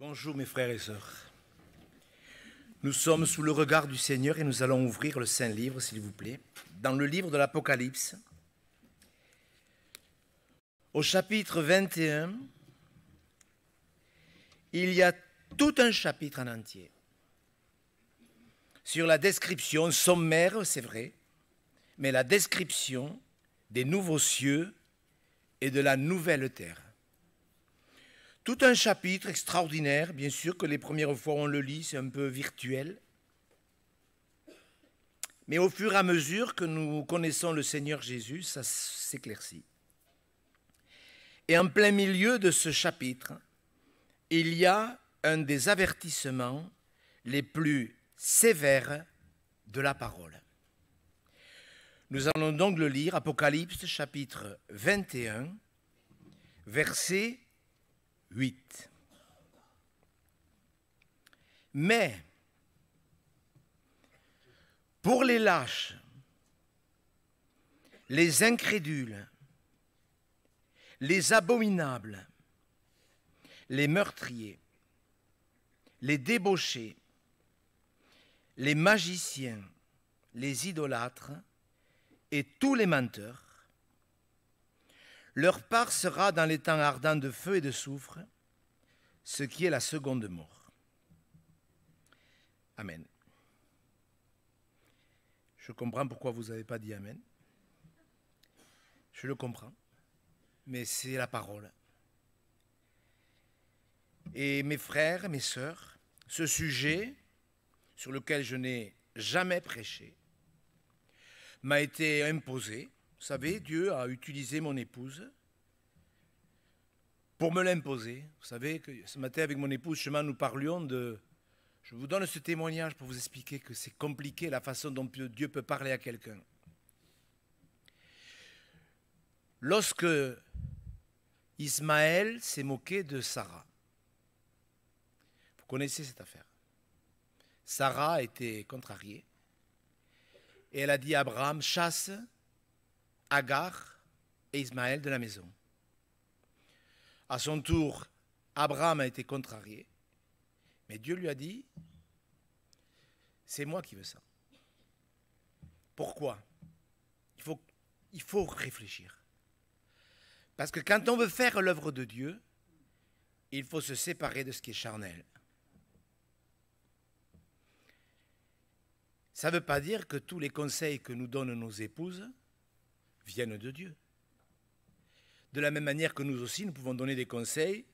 Bonjour mes frères et sœurs. Nous sommes sous le regard du Seigneur et nous allons ouvrir le Saint Livre, s'il vous plaît, dans le livre de l'Apocalypse, au chapitre 21. Il y a tout un chapitre en entier sur la description sommaire, c'est vrai, mais la description des nouveaux cieux et de la nouvelle terre. Tout un chapitre extraordinaire, bien sûr que les premières fois on le lit, c'est un peu virtuel. Mais au fur et à mesure que nous connaissons le Seigneur Jésus, ça s'éclaircit. Et en plein milieu de ce chapitre, il y a un des avertissements les plus sévères de la parole. Nous allons donc le lire, Apocalypse chapitre 21, verset. 8. Mais pour les lâches, les incrédules, les abominables, les meurtriers, les débauchés, les magiciens, les idolâtres et tous les menteurs, leur part sera dans les temps ardents de feu et de soufre, ce qui est la seconde mort. Amen. Je comprends pourquoi vous n'avez pas dit Amen. Je le comprends. Mais c'est la parole. Et mes frères, mes sœurs, ce sujet sur lequel je n'ai jamais prêché m'a été imposé vous savez, Dieu a utilisé mon épouse pour me l'imposer. Vous savez que ce matin, avec mon épouse, chemin, nous parlions de... Je vous donne ce témoignage pour vous expliquer que c'est compliqué la façon dont Dieu peut parler à quelqu'un. Lorsque Ismaël s'est moqué de Sarah, vous connaissez cette affaire. Sarah était contrariée et elle a dit à Abraham, chasse Agar et Ismaël de la maison. À son tour, Abraham a été contrarié, mais Dieu lui a dit, c'est moi qui veux ça. Pourquoi il faut, il faut réfléchir. Parce que quand on veut faire l'œuvre de Dieu, il faut se séparer de ce qui est charnel. Ça ne veut pas dire que tous les conseils que nous donnent nos épouses viennent de Dieu. De la même manière que nous aussi, nous pouvons donner des conseils.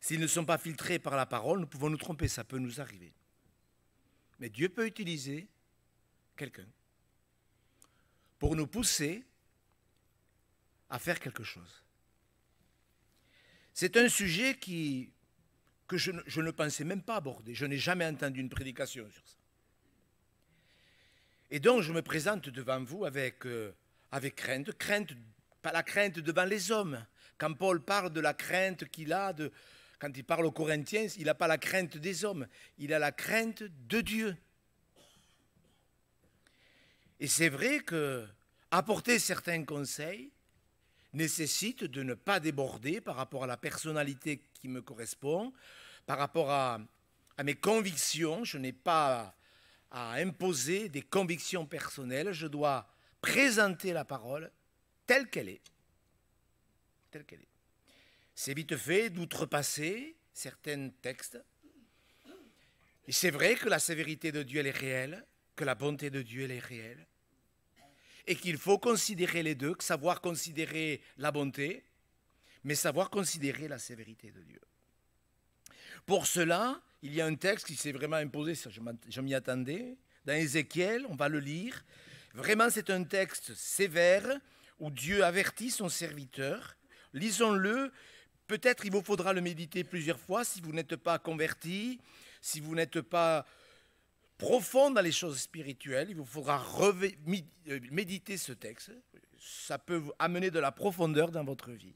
S'ils ne sont pas filtrés par la parole, nous pouvons nous tromper, ça peut nous arriver. Mais Dieu peut utiliser quelqu'un pour nous pousser à faire quelque chose. C'est un sujet que je, ne pensais même pas aborder. Je n'ai jamais entendu une prédication sur ça. Et donc, je me présente devant vous avec euh, avec crainte, crainte, pas la crainte devant les hommes. Quand Paul parle de la crainte qu'il a, quand il parle aux Corinthiens, il n'a pas la crainte des hommes, il a la crainte de Dieu. Et c'est vrai que apporter certains conseils nécessite de ne pas déborder par rapport à la personnalité qui me correspond, par rapport à mes convictions. Je n'ai pas à imposer des convictions personnelles, je dois présenter la parole telle qu'elle est. Telle qu'elle est. C'est vite fait d'outrepasser certains textes. Et c'est vrai que la sévérité de Dieu, elle est réelle, que la bonté de Dieu, elle est réelle, et qu'il faut considérer les deux, savoir considérer la bonté, mais savoir considérer la sévérité de Dieu. Pour cela, il y a un texte qui s'est vraiment imposé, je m'y attendais, dans Ézéchiel, on va le lire, Vraiment, c'est un texte sévère où Dieu avertit son serviteur. Lisons-le. Peut-être il vous faudra le méditer plusieurs fois si vous n'êtes pas converti, si vous n'êtes pas profond dans les choses spirituelles. Il vous faudra euh, méditer ce texte. Ça peut amener de la profondeur dans votre vie.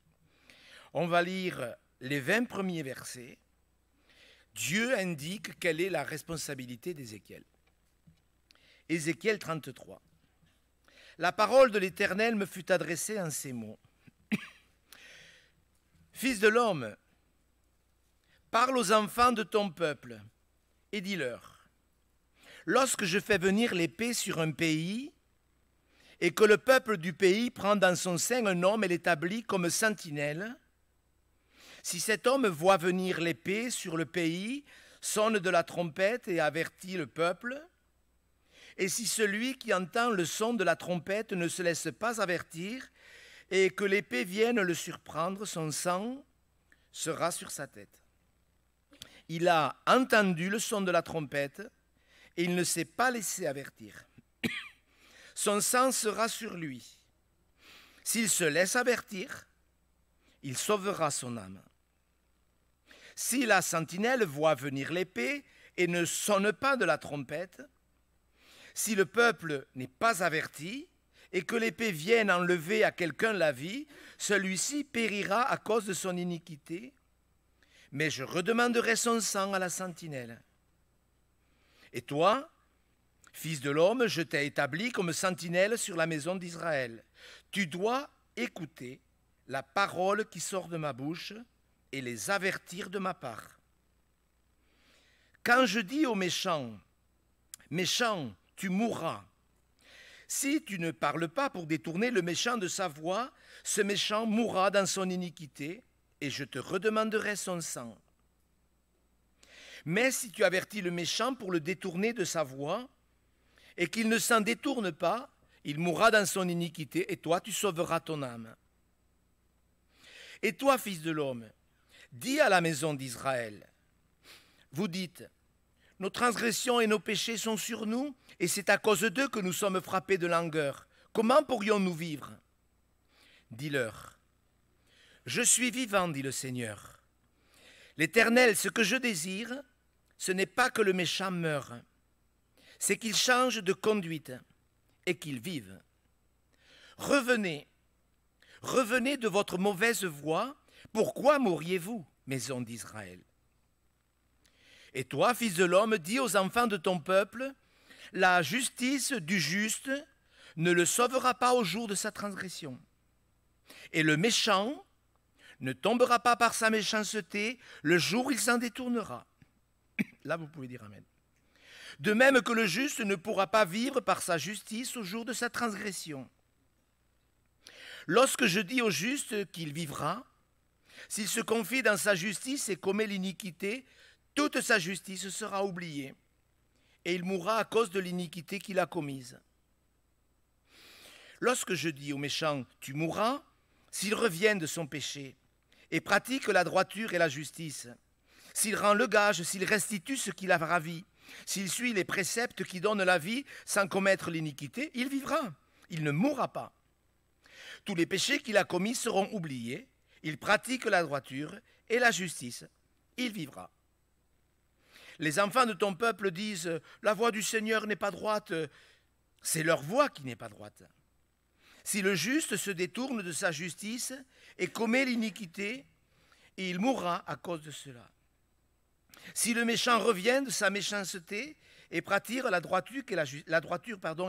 On va lire les 20 premiers versets. Dieu indique quelle est la responsabilité d'Ézéchiel. Ézéchiel 33 la parole de l'Éternel me fut adressée en ces mots. Fils de l'homme, parle aux enfants de ton peuple et dis-leur, lorsque je fais venir l'épée sur un pays, et que le peuple du pays prend dans son sein un homme et l'établit comme sentinelle, si cet homme voit venir l'épée sur le pays, sonne de la trompette et avertit le peuple, et si celui qui entend le son de la trompette ne se laisse pas avertir, et que l'épée vienne le surprendre, son sang sera sur sa tête. Il a entendu le son de la trompette, et il ne s'est pas laissé avertir. son sang sera sur lui. S'il se laisse avertir, il sauvera son âme. Si la sentinelle voit venir l'épée et ne sonne pas de la trompette, si le peuple n'est pas averti et que l'épée vienne enlever à quelqu'un la vie, celui-ci périra à cause de son iniquité, mais je redemanderai son sang à la sentinelle. Et toi, fils de l'homme, je t'ai établi comme sentinelle sur la maison d'Israël. Tu dois écouter la parole qui sort de ma bouche et les avertir de ma part. Quand je dis aux méchants, méchants, tu mourras. Si tu ne parles pas pour détourner le méchant de sa voix, ce méchant mourra dans son iniquité, et je te redemanderai son sang. Mais si tu avertis le méchant pour le détourner de sa voix, et qu'il ne s'en détourne pas, il mourra dans son iniquité, et toi tu sauveras ton âme. Et toi, fils de l'homme, dis à la maison d'Israël, vous dites, nos transgressions et nos péchés sont sur nous, et c'est à cause d'eux que nous sommes frappés de langueur. Comment pourrions-nous vivre Dis-leur. Je suis vivant, dit le Seigneur. L'Éternel, ce que je désire, ce n'est pas que le méchant meure, c'est qu'il change de conduite et qu'il vive. Revenez, revenez de votre mauvaise voie, pourquoi mourriez-vous, maison d'Israël et toi, fils de l'homme, dis aux enfants de ton peuple, la justice du juste ne le sauvera pas au jour de sa transgression. Et le méchant ne tombera pas par sa méchanceté le jour où il s'en détournera. Là, vous pouvez dire Amen. De même que le juste ne pourra pas vivre par sa justice au jour de sa transgression. Lorsque je dis au juste qu'il vivra, s'il se confie dans sa justice et commet l'iniquité, toute sa justice sera oubliée, et il mourra à cause de l'iniquité qu'il a commise. Lorsque je dis au méchant, tu mourras, s'il revient de son péché, et pratique la droiture et la justice, s'il rend le gage, s'il restitue ce qu'il a ravi, s'il suit les préceptes qui donnent la vie sans commettre l'iniquité, il vivra, il ne mourra pas. Tous les péchés qu'il a commis seront oubliés, il pratique la droiture et la justice, il vivra. Les enfants de ton peuple disent, la voix du Seigneur n'est pas droite. C'est leur voix qui n'est pas droite. Si le juste se détourne de sa justice et commet l'iniquité, il mourra à cause de cela. Si le méchant revient de sa méchanceté et pratique la droiture, et la,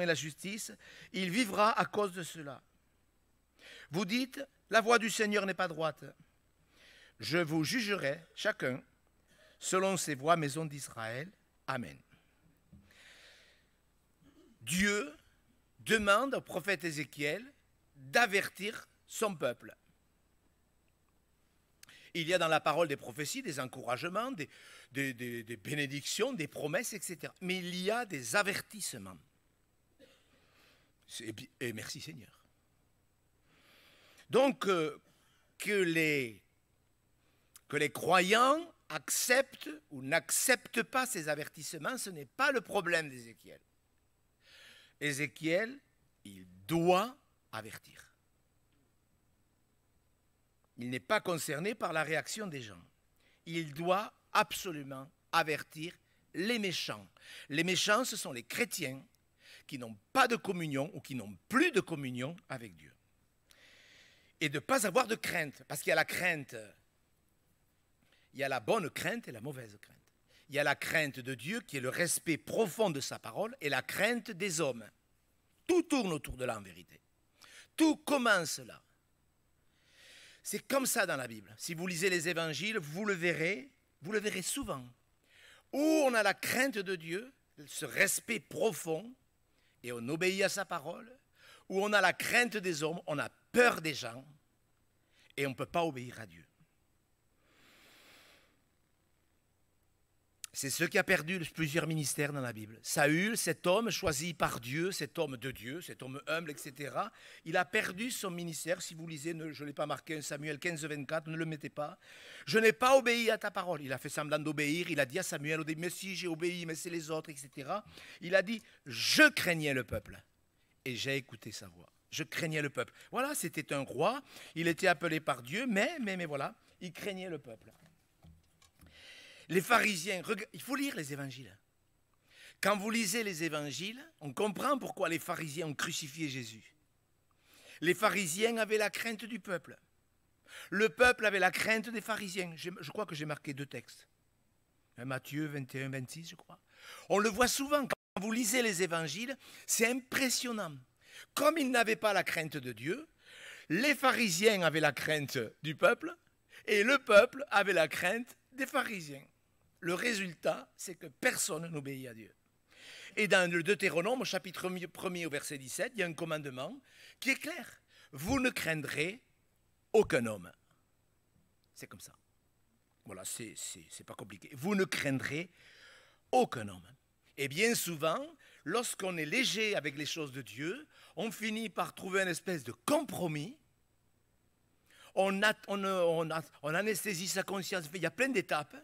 et la justice, il vivra à cause de cela. Vous dites, la voix du Seigneur n'est pas droite. Je vous jugerai chacun selon ses voies, maison d'Israël. Amen. Dieu demande au prophète Ézéchiel d'avertir son peuple. Il y a dans la parole des prophéties, des encouragements, des, bénédictions, des promesses, etc. Mais il y a des avertissements. Et merci Seigneur. Donc, euh, que les, que les croyants accepte ou n'accepte pas ces avertissements, ce n'est pas le problème d'Ézéchiel. Ézéchiel, il doit avertir. Il n'est pas concerné par la réaction des gens. Il doit absolument avertir les méchants. Les méchants, ce sont les chrétiens qui n'ont pas de communion ou qui n'ont plus de communion avec Dieu. Et de ne pas avoir de crainte, parce qu'il y a la crainte il y a la bonne crainte et la mauvaise crainte. Il y a la crainte de Dieu qui est le respect profond de sa parole et la crainte des hommes. Tout tourne autour de là en vérité. Tout commence là. C'est comme ça dans la Bible. Si vous lisez les évangiles, vous le verrez, vous le verrez souvent. Où on a la crainte de Dieu, ce respect profond, et on obéit à sa parole, où on a la crainte des hommes, on a peur des gens, et on ne peut pas obéir à Dieu. C'est ce qui a perdu plusieurs ministères dans la Bible. Saül, cet homme choisi par Dieu, cet homme de Dieu, cet homme humble, etc., il a perdu son ministère. Si vous lisez, je ne l'ai pas marqué, Samuel 15, 24, ne le mettez pas. Je n'ai pas obéi à ta parole. Il a fait semblant d'obéir. Il a dit à Samuel, mais si j'ai obéi, mais c'est les autres, etc. Il a dit, je craignais le peuple et j'ai écouté sa voix. Je craignais le peuple. Voilà, c'était un roi. Il était appelé par Dieu, mais, mais, mais voilà, il craignait le peuple les pharisiens, il faut lire les évangiles. Quand vous lisez les évangiles, on comprend pourquoi les pharisiens ont crucifié Jésus. Les pharisiens avaient la crainte du peuple. Le peuple avait la crainte des pharisiens. Je, crois que j'ai marqué deux textes. Euh, Matthieu 21, 26, je crois. On le voit souvent quand vous lisez les évangiles, c'est impressionnant. Comme ils n'avaient pas la crainte de Dieu, les pharisiens avaient la crainte du peuple et le peuple avait la crainte des pharisiens. Le résultat, c'est que personne n'obéit à Dieu. Et dans le Deutéronome, au chapitre 1er au verset 17, il y a un commandement qui est clair. Vous ne craindrez aucun homme. C'est comme ça. Voilà, c'est pas compliqué. Vous ne craindrez aucun homme. Et bien souvent, lorsqu'on est léger avec les choses de Dieu, on finit par trouver une espèce de compromis. On, on anesthésie sa conscience. Il y a plein d'étapes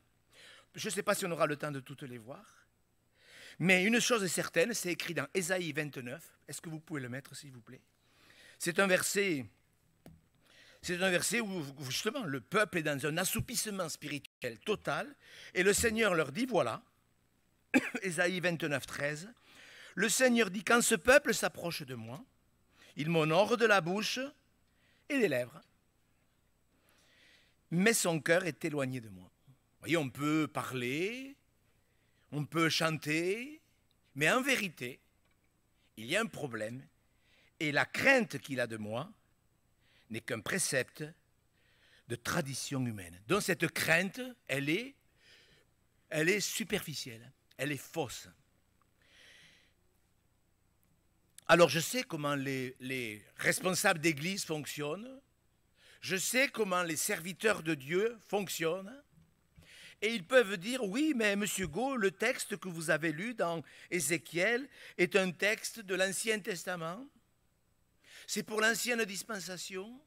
je ne sais pas si on aura le temps de toutes les voir. Mais une chose est certaine, c'est écrit dans Ésaïe 29. Est-ce que vous pouvez le mettre, s'il vous plaît C'est un verset. C'est un verset où justement le peuple est dans un assoupissement spirituel total et le Seigneur leur dit, voilà, Ésaïe 29, 13, le Seigneur dit, quand ce peuple s'approche de moi, il m'honore de la bouche et des lèvres, mais son cœur est éloigné de moi voyez, on peut parler, on peut chanter, mais en vérité, il y a un problème, et la crainte qu'il a de moi n'est qu'un précepte de tradition humaine. Donc cette crainte, elle est, elle est superficielle, elle est fausse. Alors je sais comment les responsables d'église fonctionnent, je sais comment les serviteurs de Dieu fonctionnent, et ils peuvent dire, oui, mais Monsieur Gau, le texte que vous avez lu dans Ézéchiel est un texte de l'Ancien Testament. C'est pour l'ancienne dispensation.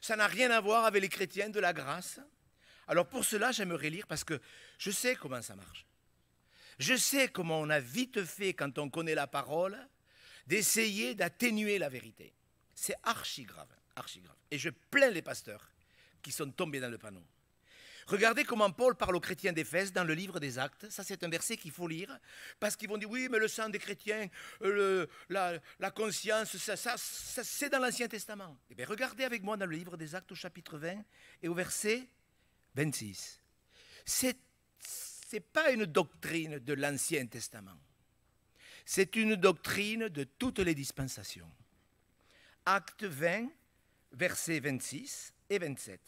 Ça n'a rien à voir avec les chrétiens de la grâce. Alors pour cela, j'aimerais lire parce que je sais comment ça marche. Je sais comment on a vite fait, quand on connaît la parole, d'essayer d'atténuer la vérité. C'est archi grave, archi grave. Et je plains les pasteurs qui sont tombés dans le panneau. Regardez comment Paul parle aux chrétiens d'Éphèse dans le livre des Actes. Ça, c'est un verset qu'il faut lire, parce qu'ils vont dire, oui, mais le sang des chrétiens, euh, la, conscience, ça, c'est dans l'Ancien Testament. Eh bien, regardez avec moi dans le livre des Actes au chapitre 20 et au verset 26. C'est ce n'est pas une doctrine de l'Ancien Testament. C'est une doctrine de toutes les dispensations. Actes 20, verset 26 et 27.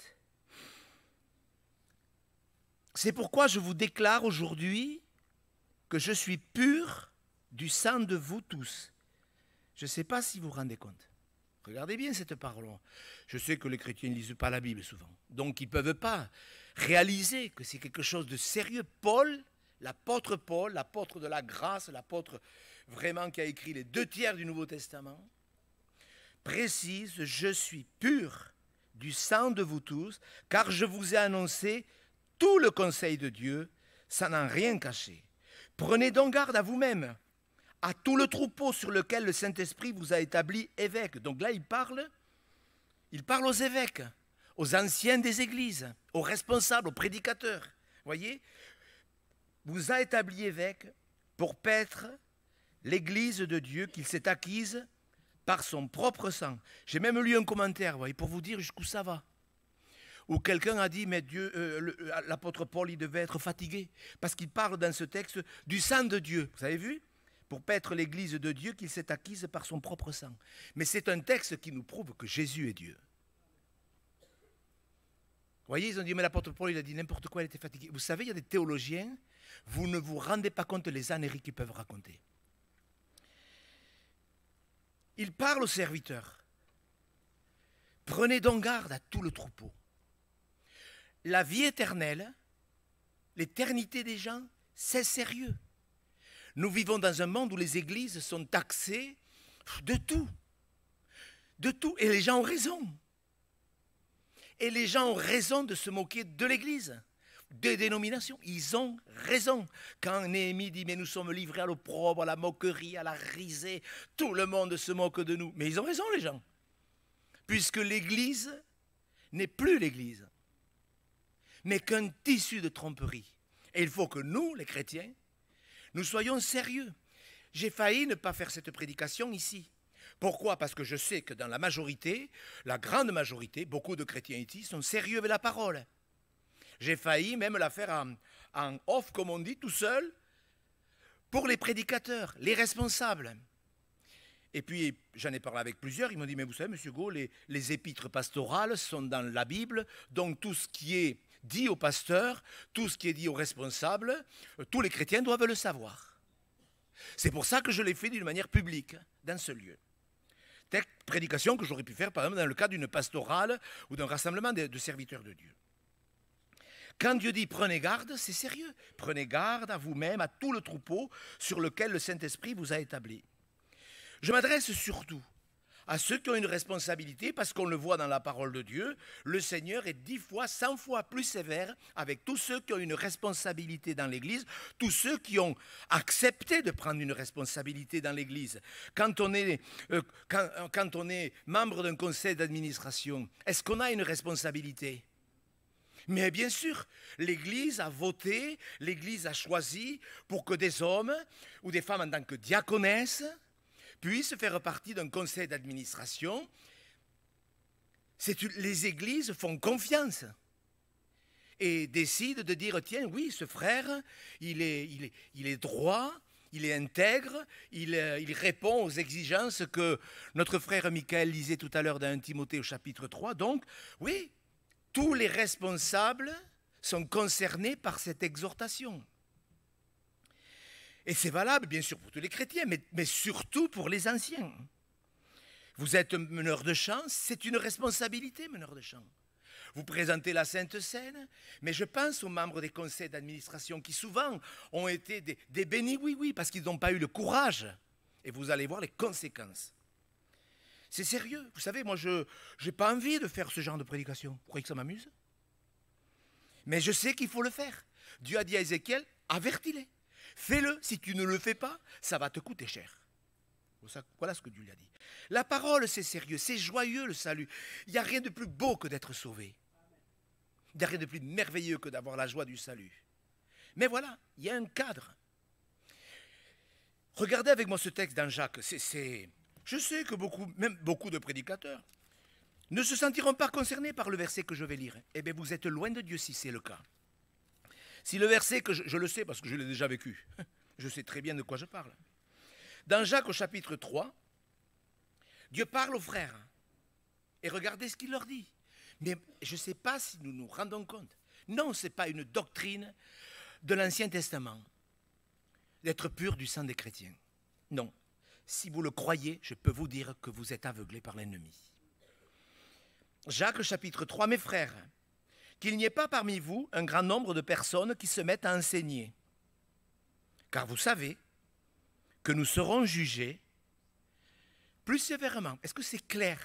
C'est pourquoi je vous déclare aujourd'hui que je suis pur du sang de vous tous. Je ne sais pas si vous vous rendez compte. Regardez bien cette parole. Je sais que les chrétiens ne lisent pas la Bible souvent. Donc ils ne peuvent pas réaliser que c'est quelque chose de sérieux. Paul, l'apôtre Paul, l'apôtre de la grâce, l'apôtre vraiment qui a écrit les deux tiers du Nouveau Testament, précise, je suis pur du sang de vous tous, car je vous ai annoncé tout le conseil de Dieu ça n'en rien caché. Prenez donc garde à vous-même, à tout le troupeau sur lequel le Saint-Esprit vous a établi évêque. Donc là, il parle, il parle aux évêques, aux anciens des églises, aux responsables, aux prédicateurs. Voyez, vous a établi évêque pour paître l'église de Dieu qu'il s'est acquise par son propre sang. J'ai même lu un commentaire, voyez, pour vous dire jusqu'où ça va où quelqu'un a dit, mais Dieu, euh, euh, l'apôtre Paul, il devait être fatigué, parce qu'il parle dans ce texte du sang de Dieu. Vous avez vu pour paître l'Église de Dieu qu'il s'est acquise par son propre sang. Mais c'est un texte qui nous prouve que Jésus est Dieu. Vous voyez, ils ont dit, mais l'apôtre Paul, il a dit n'importe quoi, il était fatigué. Vous savez, il y a des théologiens, vous ne vous rendez pas compte les anéries qu'ils peuvent raconter. Il parle aux serviteurs. Prenez donc garde à tout le troupeau la vie éternelle, l'éternité des gens, c'est sérieux. Nous vivons dans un monde où les églises sont taxées de tout. De tout. Et les gens ont raison. Et les gens ont raison de se moquer de l'église, des dénominations. Ils ont raison. Quand Néhémie dit Mais nous sommes livrés à l'opprobre, à la moquerie, à la risée, tout le monde se moque de nous. Mais ils ont raison, les gens. Puisque l'église n'est plus l'église mais qu'un tissu de tromperie. Et il faut que nous, les chrétiens, nous soyons sérieux. J'ai failli ne pas faire cette prédication ici. Pourquoi Parce que je sais que dans la majorité, la grande majorité, beaucoup de chrétiens ici sont sérieux avec la parole. J'ai failli même la faire en, off, comme on dit, tout seul, pour les prédicateurs, les responsables. Et puis, j'en ai parlé avec plusieurs, ils m'ont dit, mais vous savez, monsieur Gaulle, les, épîtres pastorales sont dans la Bible, donc tout ce qui est dit au pasteur, tout ce qui est dit aux responsables, euh, tous les chrétiens doivent le savoir. C'est pour ça que je l'ai fait d'une manière publique dans ce lieu. Telle prédication que j'aurais pu faire, par exemple, dans le cadre d'une pastorale ou d'un rassemblement de, de serviteurs de Dieu. Quand Dieu dit prenez garde, c'est sérieux. Prenez garde à vous-même, à tout le troupeau sur lequel le Saint-Esprit vous a établi. Je m'adresse surtout à ceux qui ont une responsabilité, parce qu'on le voit dans la parole de Dieu, le Seigneur est dix fois, cent fois plus sévère avec tous ceux qui ont une responsabilité dans l'Église, tous ceux qui ont accepté de prendre une responsabilité dans l'Église. Quand, euh, quand, euh, quand on est, membre d'un conseil d'administration, est-ce qu'on a une responsabilité mais bien sûr, l'Église a voté, l'Église a choisi pour que des hommes ou des femmes en tant que diaconesses, puisse faire partie d'un conseil d'administration. Les églises font confiance et décident de dire, tiens, oui, ce frère, il est, il est, droit, il est intègre, il, euh, il, répond aux exigences que notre frère Michael lisait tout à l'heure dans Timothée au chapitre 3. Donc, oui, tous les responsables sont concernés par cette exhortation. Et c'est valable, bien sûr, pour tous les chrétiens, mais, surtout pour les anciens. Vous êtes meneur de chant, c'est une responsabilité, meneur de chant. Vous présentez la Sainte Seine, mais je pense aux membres des conseils d'administration qui souvent ont été des, bénis, oui, oui, parce qu'ils n'ont pas eu le courage. Et vous allez voir les conséquences. C'est sérieux. Vous savez, moi, je n'ai pas envie de faire ce genre de prédication. Vous croyez que ça m'amuse Mais je sais qu'il faut le faire. Dieu a dit à Ézéchiel, avertis-les. Fais-le, si tu ne le fais pas, ça va te coûter cher. Voilà ce que Dieu lui a dit. La parole, c'est sérieux, c'est joyeux le salut. Il n'y a rien de plus beau que d'être sauvé. Il n'y a rien de plus merveilleux que d'avoir la joie du salut. Mais voilà, il y a un cadre. Regardez avec moi ce texte dans Jacques. C'est, Je sais que beaucoup, même beaucoup de prédicateurs, ne se sentiront pas concernés par le verset que je vais lire. Eh bien, vous êtes loin de Dieu si c'est le cas. Si le verset que je, le sais parce que je l'ai déjà vécu, je sais très bien de quoi je parle. Dans Jacques au chapitre 3, Dieu parle aux frères. Et regardez ce qu'il leur dit. Mais je ne sais pas si nous nous rendons compte. Non, ce n'est pas une doctrine de l'Ancien Testament d'être pur du sang des chrétiens. Non. Si vous le croyez, je peux vous dire que vous êtes aveuglé par l'ennemi. Jacques chapitre 3, mes frères, qu'il n'y ait pas parmi vous un grand nombre de personnes qui se mettent à enseigner. Car vous savez que nous serons jugés plus sévèrement. Est-ce que c'est clair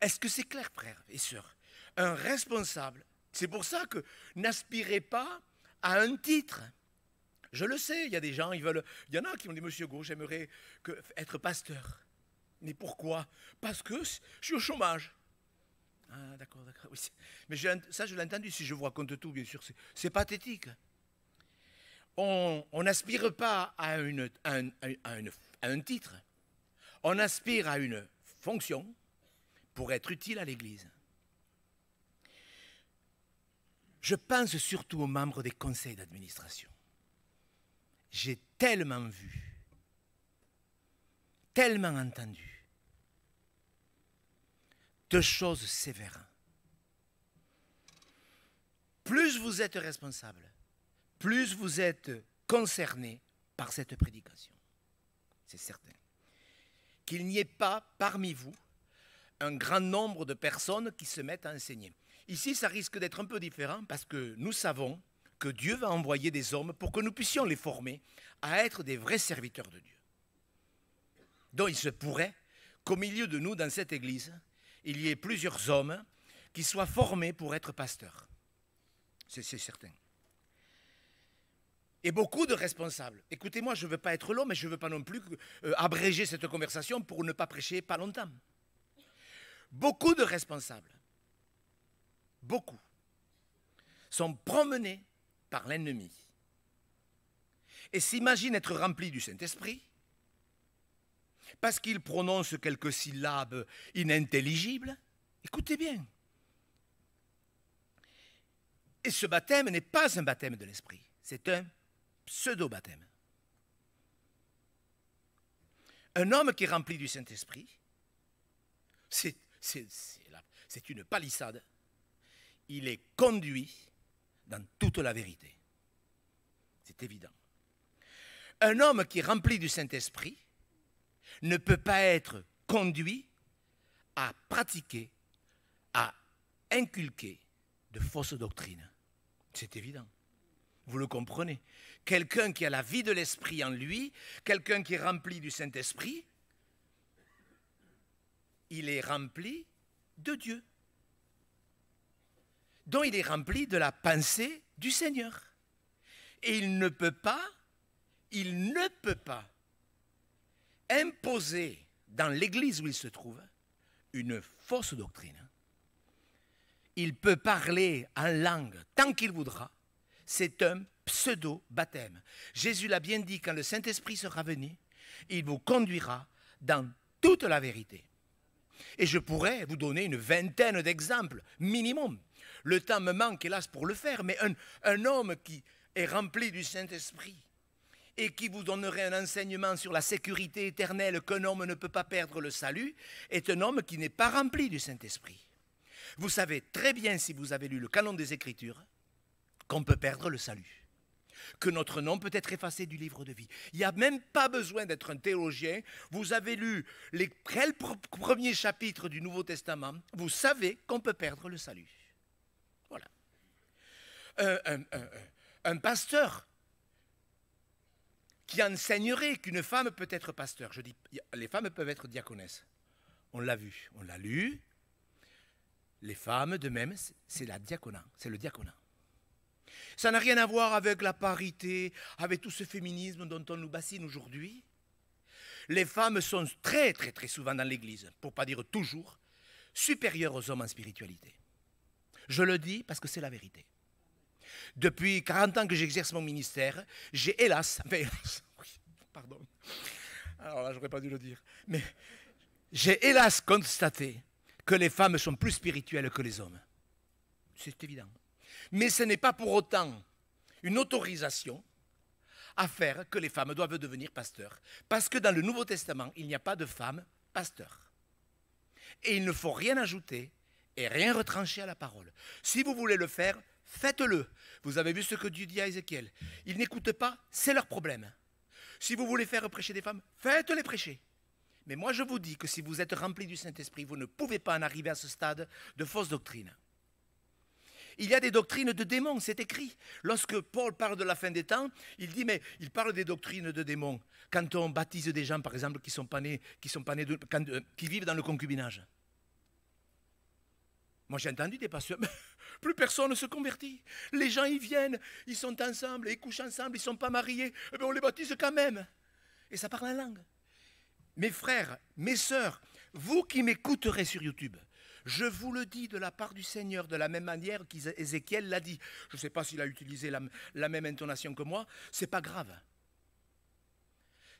Est-ce que c'est clair, frères et sœurs Un responsable. C'est pour ça que n'aspirez pas à un titre. Je le sais, il y a des gens, ils veulent. Il y en a qui ont dit Monsieur Gauche, j'aimerais être pasteur. Mais pourquoi Parce que je suis au chômage. Ah, d'accord, d'accord. Mais ça, je l'ai entendu, si je vous raconte tout, bien sûr, c'est pathétique. On n'aspire pas à, une, à un titre, on aspire à une fonction pour être utile à l'Église. Je pense surtout aux membres des conseils d'administration. J'ai tellement vu, tellement entendu, de choses sévères. Plus vous êtes responsable, plus vous êtes concerné par cette prédication. C'est certain. Qu'il n'y ait pas parmi vous un grand nombre de personnes qui se mettent à enseigner. Ici, ça risque d'être un peu différent parce que nous savons que Dieu va envoyer des hommes pour que nous puissions les former à être des vrais serviteurs de Dieu. Donc il se pourrait qu'au milieu de nous, dans cette Église, il y ait plusieurs hommes qui soient formés pour être pasteurs. C'est certain. Et beaucoup de responsables. Écoutez-moi, je ne veux pas être long, mais je ne veux pas non plus euh, abréger cette conversation pour ne pas prêcher pas longtemps. Beaucoup de responsables, beaucoup, sont promenés par l'ennemi et s'imaginent être remplis du Saint-Esprit parce qu'il prononce quelques syllabes inintelligibles, écoutez bien. Et ce baptême n'est pas un baptême de l'esprit, c'est un pseudo-baptême. Un homme qui est rempli du Saint-Esprit, c'est une palissade. Il est conduit dans toute la vérité. C'est évident. Un homme qui est rempli du Saint-Esprit, ne peut pas être conduit à pratiquer, à inculquer de fausses doctrines. C'est évident. Vous le comprenez. Quelqu'un qui a la vie de l'Esprit en lui, quelqu'un qui est rempli du Saint-Esprit, il est rempli de Dieu. dont il est rempli de la pensée du Seigneur. Et il ne peut pas, il ne peut pas imposer dans l'église où il se trouve une fausse doctrine. Il peut parler en langue tant qu'il voudra. C'est un pseudo-baptême. Jésus l'a bien dit, quand le Saint-Esprit sera venu, il vous conduira dans toute la vérité. Et je pourrais vous donner une vingtaine d'exemples, minimum. Le temps me manque, hélas, pour le faire, mais un homme qui est rempli du Saint-Esprit et qui vous donnerait un enseignement sur la sécurité éternelle qu'un homme ne peut pas perdre le salut, est un homme qui n'est pas rempli du Saint-Esprit. Vous savez très bien, si vous avez lu le canon des Écritures, qu'on peut perdre le salut que notre nom peut être effacé du livre de vie. Il n'y a même pas besoin d'être un théologien. Vous avez lu les premiers chapitres du Nouveau Testament. Vous savez qu'on peut perdre le salut. Voilà. Euh, un pasteur qui enseignerait qu'une femme peut être pasteur. Je dis, les femmes peuvent être diaconesses. On l'a vu, on l'a lu. Les femmes, de même, c'est la diaconat, c'est le diaconat. Ça n'a rien à voir avec la parité, avec tout ce féminisme dont on nous bassine aujourd'hui. Les femmes sont très, très, très souvent dans l'Église, pour pas dire toujours, supérieures aux hommes en spiritualité. Je le dis parce que c'est la vérité. Depuis 40 ans que j'exerce mon ministère, j'ai hélas, pardon, alors j'aurais pas dû le dire, mais j'ai hélas constaté que les femmes sont plus spirituelles que les hommes. C'est évident. Mais ce n'est pas pour autant une autorisation à faire que les femmes doivent devenir pasteurs. Parce que dans le Nouveau Testament, il n'y a pas de femmes pasteurs. Et il ne faut rien ajouter et rien retrancher à la parole. Si vous voulez le faire, faites-le. Vous avez vu ce que Dieu dit à Ézéchiel. Ils n'écoutent pas, c'est leur problème. Si vous voulez faire prêcher des femmes, faites-les prêcher. Mais moi, je vous dis que si vous êtes remplis du Saint-Esprit, vous ne pouvez pas en arriver à ce stade de fausses doctrines. Il y a des doctrines de démons, c'est écrit. Lorsque Paul parle de la fin des temps, il dit, mais il parle des doctrines de démons. Quand on baptise des gens, par exemple, qui sont pas qui, sont euh, qui vivent dans le concubinage. Moi, j'ai entendu des pasteurs, plus personne ne se convertit. Les gens, ils viennent, ils sont ensemble, ils couchent ensemble, ils ne sont pas mariés. Eh ben, on les baptise quand même. Et ça parle en langue. Mes frères, mes sœurs, vous qui m'écouterez sur YouTube, je vous le dis de la part du Seigneur, de la même manière qu'Ézéchiel l'a dit. Je ne sais pas s'il a utilisé la, même intonation que moi, ce n'est pas grave.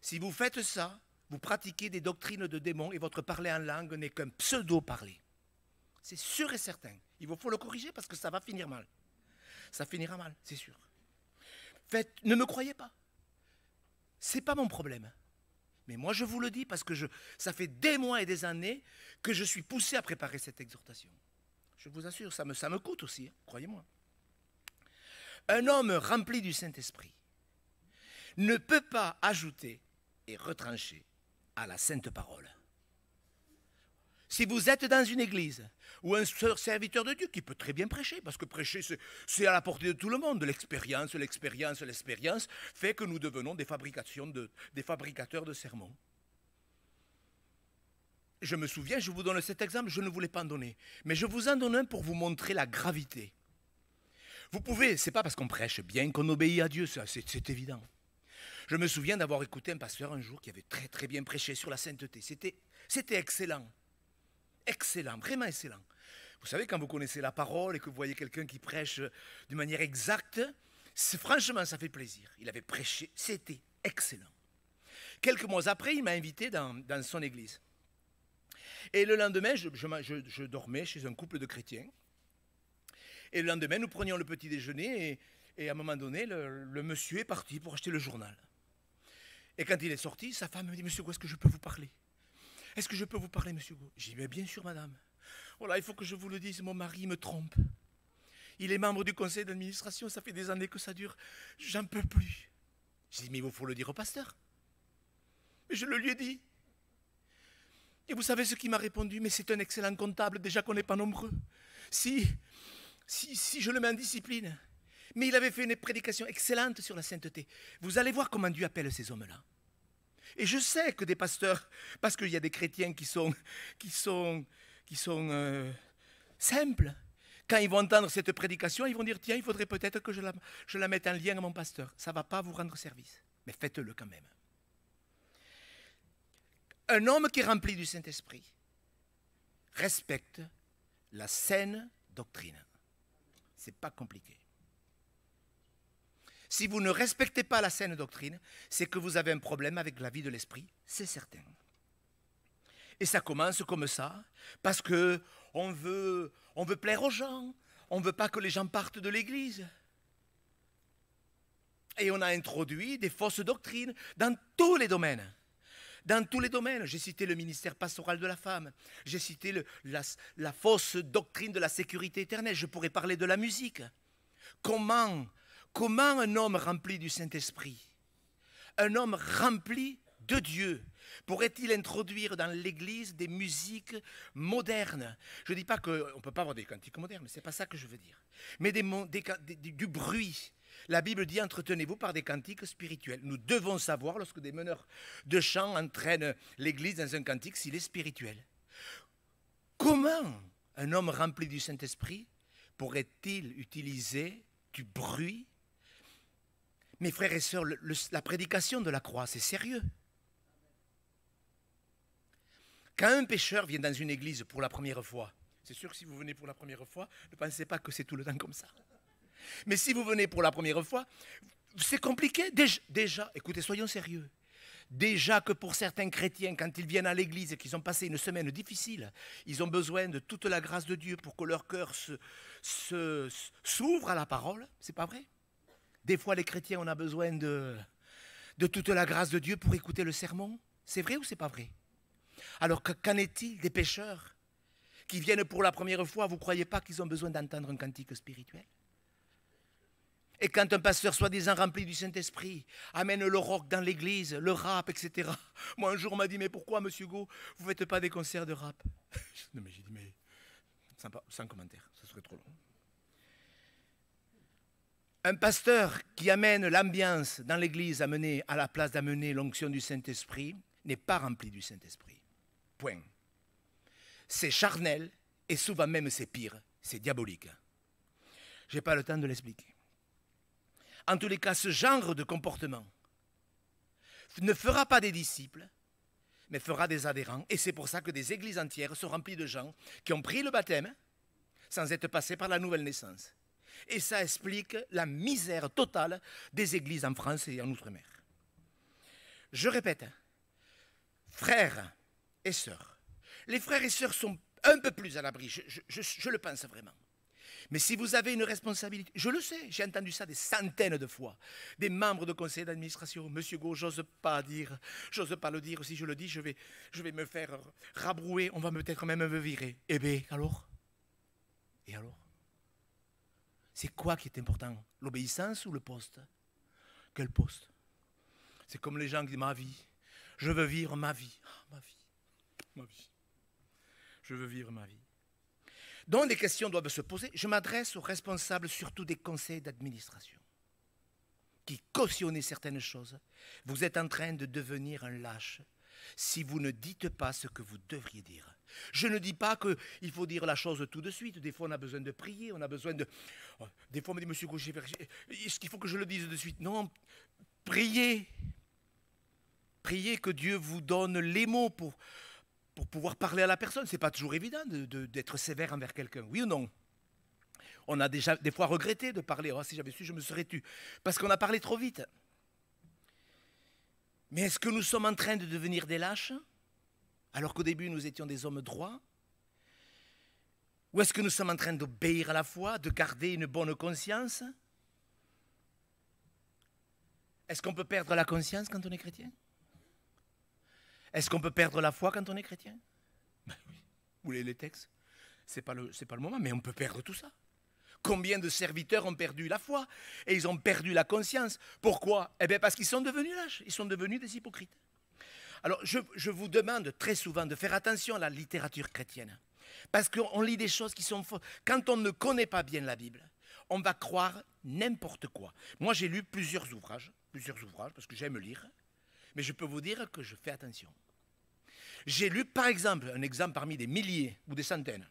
Si vous faites ça, vous pratiquez des doctrines de démons et votre parler en langue n'est qu'un pseudo-parler. C'est sûr et certain. Il vous faut le corriger parce que ça va finir mal. Ça finira mal, c'est sûr. ne me croyez pas. C'est pas mon problème. Mais moi, je vous le dis parce que ça fait des mois et des années que je suis poussé à préparer cette exhortation. Je vous assure, ça me, ça me coûte aussi, hein, croyez-moi. Un homme rempli du Saint-Esprit ne peut pas ajouter et retrancher à la sainte parole. Si vous êtes dans une église ou un serviteur de Dieu qui peut très bien prêcher, parce que prêcher, c'est à la portée de tout le monde. L'expérience, l'expérience, l'expérience fait que nous devenons des, fabrications de, des fabricateurs de sermons. Je me souviens, je vous donne cet exemple, je ne voulais pas en donner, mais je vous en donne un pour vous montrer la gravité. Vous pouvez, c'est pas parce qu'on prêche bien qu'on obéit à Dieu, c'est évident. Je me souviens d'avoir écouté un pasteur un jour qui avait très très bien prêché sur la sainteté. C'était excellent excellent, vraiment excellent. Vous savez, quand vous connaissez la parole et que vous voyez quelqu'un qui prêche de manière exacte, franchement, ça fait plaisir. Il avait prêché, c'était excellent. Quelques mois après, il m'a invité dans, son église. Et le lendemain, je, dormais chez un couple de chrétiens. Et le lendemain, nous prenions le petit déjeuner et, à un moment donné, le, le monsieur est parti pour acheter le journal. Et quand il est sorti, sa femme me dit, monsieur, où est-ce que je peux vous parler est-ce que je peux vous parler, monsieur j'y J'ai dit, bien sûr, madame. Voilà, oh il faut que je vous le dise, mon mari me trompe. Il est membre du conseil d'administration, ça fait des années que ça dure. J'en peux plus. J'ai dit, mais il faut le dire au pasteur. je le lui ai dit. Et vous savez ce qu'il m'a répondu Mais c'est un excellent comptable, déjà qu'on n'est pas nombreux. Si, si, si je le mets en discipline. Mais il avait fait une prédication excellente sur la sainteté. Vous allez voir comment Dieu appelle ces hommes-là. Et je sais que des pasteurs, parce qu'il y a des chrétiens qui sont, qui sont, qui sont euh, simples, quand ils vont entendre cette prédication, ils vont dire, tiens, il faudrait peut-être que je la, je la mette en lien à mon pasteur. Ça ne va pas vous rendre service, mais faites-le quand même. Un homme qui est rempli du Saint-Esprit respecte la saine doctrine. C'est pas compliqué si vous ne respectez pas la saine doctrine, c'est que vous avez un problème avec la vie de l'esprit, c'est certain. Et ça commence comme ça, parce que on veut, on veut plaire aux gens, on ne veut pas que les gens partent de l'Église. Et on a introduit des fausses doctrines dans tous les domaines. Dans tous les domaines, j'ai cité le ministère pastoral de la femme, j'ai cité la fausse doctrine de la sécurité éternelle, je pourrais parler de la musique. Comment Comment un homme rempli du Saint-Esprit, un homme rempli de Dieu, pourrait-il introduire dans l'Église des musiques modernes Je ne dis pas qu'on ne peut pas avoir des cantiques modernes, ce n'est pas ça que je veux dire. Mais du bruit. La Bible dit entretenez-vous par des cantiques spirituels. Nous devons savoir lorsque des meneurs de chant entraînent l'Église dans un cantique s'il est spirituel. Comment un homme rempli du Saint-Esprit pourrait-il utiliser du bruit mes frères et sœurs, la prédication de la croix, c'est sérieux. Quand un pécheur vient dans une église pour la première fois, c'est sûr que si vous venez pour la première fois, ne pensez pas que c'est tout le temps comme ça. Mais si vous venez pour la première fois, c'est compliqué. Déjà, écoutez, soyons sérieux. Déjà que pour certains chrétiens, quand ils viennent à l'église et qu'ils ont passé une semaine difficile, ils ont besoin de toute la grâce de Dieu pour que leur cœur s'ouvre se, s'ouvre à la parole. C'est pas vrai des fois, les chrétiens, on a besoin de, de toute la grâce de Dieu pour écouter le sermon. C'est vrai ou c'est pas vrai Alors qu'en est-il des pécheurs qui viennent pour la première fois Vous ne croyez pas qu'ils ont besoin d'entendre un cantique spirituel et quand un pasteur soi-disant rempli du Saint-Esprit amène le rock dans l'église, le rap, etc. Moi, un jour, on m'a dit, mais pourquoi, monsieur go vous ne faites pas des concerts de rap non, mais j'ai dit, mais sans commentaire, ce serait trop long. Un pasteur qui amène l'ambiance dans l'Église à la place d'amener l'onction du Saint-Esprit n'est pas rempli du Saint-Esprit. Point. C'est charnel et souvent même c'est pire, c'est diabolique. Je n'ai pas le temps de l'expliquer. En tous les cas, ce genre de comportement ne fera pas des disciples, mais fera des adhérents. Et c'est pour ça que des églises entières sont remplies de gens qui ont pris le baptême sans être passés par la nouvelle naissance et ça explique la misère totale des églises en France et en Outre-mer. Je répète, frères et sœurs, les frères et sœurs sont un peu plus à l'abri, je, le pense vraiment. Mais si vous avez une responsabilité, je le sais, j'ai entendu ça des centaines de fois, des membres de conseils d'administration, Monsieur Gau, j'ose pas dire, j'ose pas le dire, si je le dis, je vais, je vais me faire rabrouer, on va peut-être même me virer. Eh bien, alors Et alors c'est quoi qui est important L'obéissance ou le poste Quel poste C'est comme les gens qui disent ma vie. Je veux vivre ma vie. Ah, ma vie. Ma vie. Je veux vivre ma vie. Donc des questions doivent se poser. Je m'adresse aux responsables surtout des conseils d'administration qui cautionnent certaines choses. Vous êtes en train de devenir un lâche si vous ne dites pas ce que vous devriez dire. Je ne dis pas qu'il faut dire la chose tout de suite. Des fois, on a besoin de prier, on a besoin de... Oh, des fois, on me dit, monsieur Gaucher, est-ce qu'il faut que je le dise de suite Non, priez. Priez que Dieu vous donne les mots pour, pour pouvoir parler à la personne. Ce n'est pas toujours évident d'être sévère envers quelqu'un, oui ou non On a déjà des fois regretté de parler. Oh, si j'avais su, je me serais tu. Parce qu'on a parlé trop vite. Mais est-ce que nous sommes en train de devenir des lâches alors qu'au début nous étions des hommes droits Ou est-ce que nous sommes en train d'obéir à la foi, de garder une bonne conscience Est-ce qu'on peut perdre la conscience quand on est chrétien Est-ce qu'on peut perdre la foi quand on est chrétien ben oui. Vous voulez les textes Ce n'est pas, le, pas le moment, mais on peut perdre tout ça. Combien de serviteurs ont perdu la foi et ils ont perdu la conscience Pourquoi Eh bien parce qu'ils sont devenus lâches, ils sont devenus des hypocrites. Alors, je, vous demande très souvent de faire attention à la littérature chrétienne. Parce qu'on lit des choses qui sont fausses. Quand on ne connaît pas bien la Bible, on va croire n'importe quoi. Moi, j'ai lu plusieurs ouvrages, plusieurs ouvrages, parce que j'aime lire, mais je peux vous dire que je fais attention. J'ai lu, par exemple, un exemple parmi des milliers ou des centaines.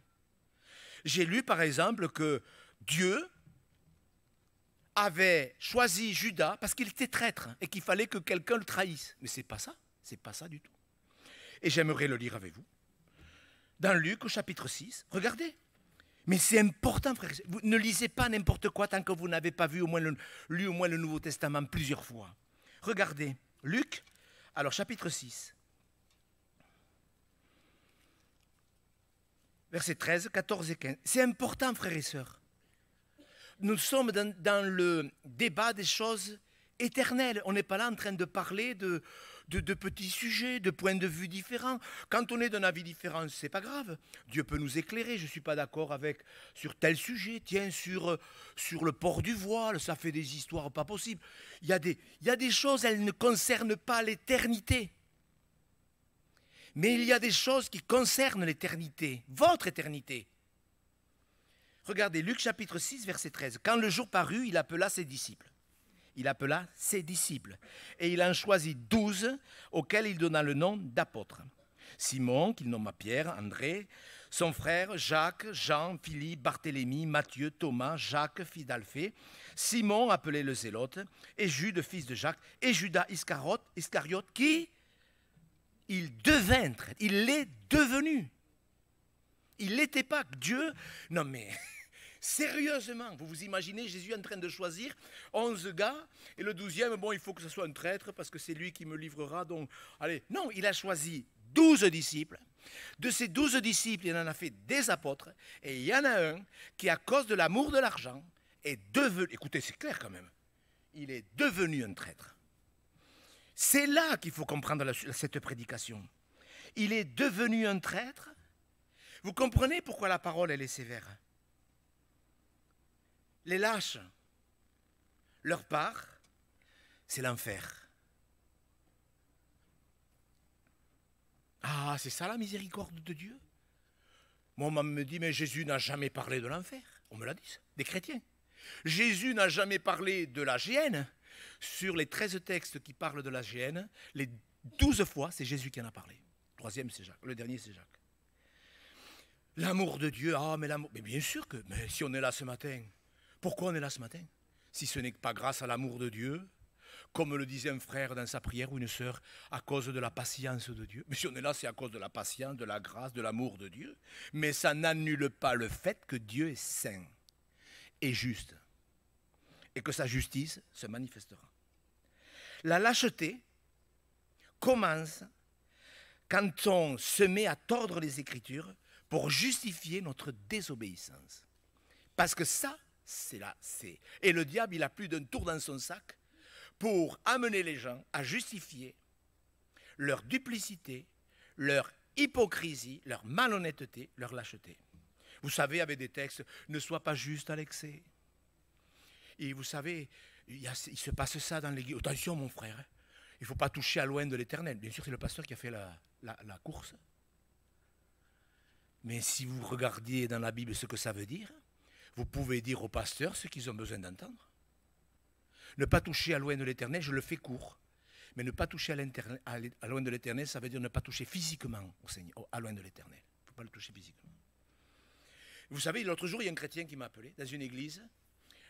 J'ai lu, par exemple, que Dieu avait choisi Judas parce qu'il était traître et qu'il fallait que quelqu'un le trahisse. Mais c'est pas ça. C'est pas ça du tout. Et j'aimerais le lire avec vous. Dans Luc au chapitre 6, regardez. Mais c'est important, frères. Vous ne lisez pas n'importe quoi tant que vous n'avez pas vu au moins lu au moins le Nouveau Testament plusieurs fois. Regardez, Luc, alors chapitre 6, Verset 13, 14 et 15. C'est important, frères et sœurs. Nous sommes dans le débat des choses éternelles. On n'est pas là en train de parler de, de, petits sujets, de points de vue différents. Quand on est d'un avis différent, c'est pas grave. Dieu peut nous éclairer. Je ne suis pas d'accord avec sur tel sujet. Tiens, sur, euh, sur le port du voile, ça fait des histoires pas possibles. Il y a des, il y a des choses, elles ne concernent pas l'éternité. Mais il y a des choses qui concernent l'éternité, votre éternité. Regardez Luc chapitre 6, verset 13. Quand le jour parut, il appela ses disciples il appela ses disciples. Et il en choisit douze, auxquels il donna le nom d'apôtres. Simon, qu'il nomma Pierre, André, son frère Jacques, Jean, Philippe, Barthélemy, Matthieu, Thomas, Jacques, fils d'Alphée, Simon, appelé le Zélote, et Jude, fils de Jacques, et Judas Iscariote, Iscariote qui il devint, il l'est devenu. Il n'était pas. Dieu, non mais Sérieusement, vous vous imaginez Jésus en train de choisir 11 gars et le douzième, bon, il faut que ce soit un traître parce que c'est lui qui me livrera. Donc, allez, non, il a choisi 12 disciples. De ces douze disciples, il en a fait des apôtres, et il y en a un qui, à cause de l'amour de l'argent, est devenu, écoutez, c'est clair quand même, il est devenu un traître. C'est là qu'il faut comprendre cette prédication. Il est devenu un traître. Vous comprenez pourquoi la parole, elle est sévère les lâches, Leur part, c'est l'enfer. Ah, c'est ça la miséricorde de Dieu Moi, maman me dit, mais Jésus n'a jamais parlé de l'enfer. On me l'a dit, des chrétiens. Jésus n'a jamais parlé de la Gêne. Sur les 13 textes qui parlent de la Gêne, les 12 fois, c'est Jésus qui en a parlé. Le troisième, c'est Jacques. Le dernier, c'est Jacques. L'amour de Dieu, ah, mais l'amour. Mais bien sûr que, mais si on est là ce matin, pourquoi on est là ce matin Si ce n'est pas grâce à l'amour de Dieu, comme le disait un frère dans sa prière ou une sœur, à cause de la patience de Dieu. Mais si on est là, c'est à cause de la patience, de la grâce, de l'amour de Dieu. Mais ça n'annule pas le fait que Dieu est saint et juste, et que sa justice se manifestera. La lâcheté commence quand on se met à tordre les Écritures pour justifier notre désobéissance. Parce que ça, c'est là, c'est. Et le diable, il a plus d'un tour dans son sac pour amener les gens à justifier leur duplicité, leur hypocrisie, leur malhonnêteté, leur lâcheté. Vous savez, avec des textes, ne sois pas juste à l'excès. Et vous savez, il, se passe ça dans l'église. Attention, mon frère, hein. il ne faut pas toucher à loin de l'éternel. Bien sûr, c'est le pasteur qui a fait la, la course. Mais si vous regardiez dans la Bible ce que ça veut dire, vous pouvez dire aux pasteurs ce qu'ils ont besoin d'entendre. Ne pas toucher à loin de l'éternel, je le fais court. Mais ne pas toucher à, à loin de l'éternel, ça veut dire ne pas toucher physiquement au Seigneur, à loin de l'éternel. Il ne faut pas le toucher physiquement. Vous savez, l'autre jour, il y a un chrétien qui m'a appelé dans une église.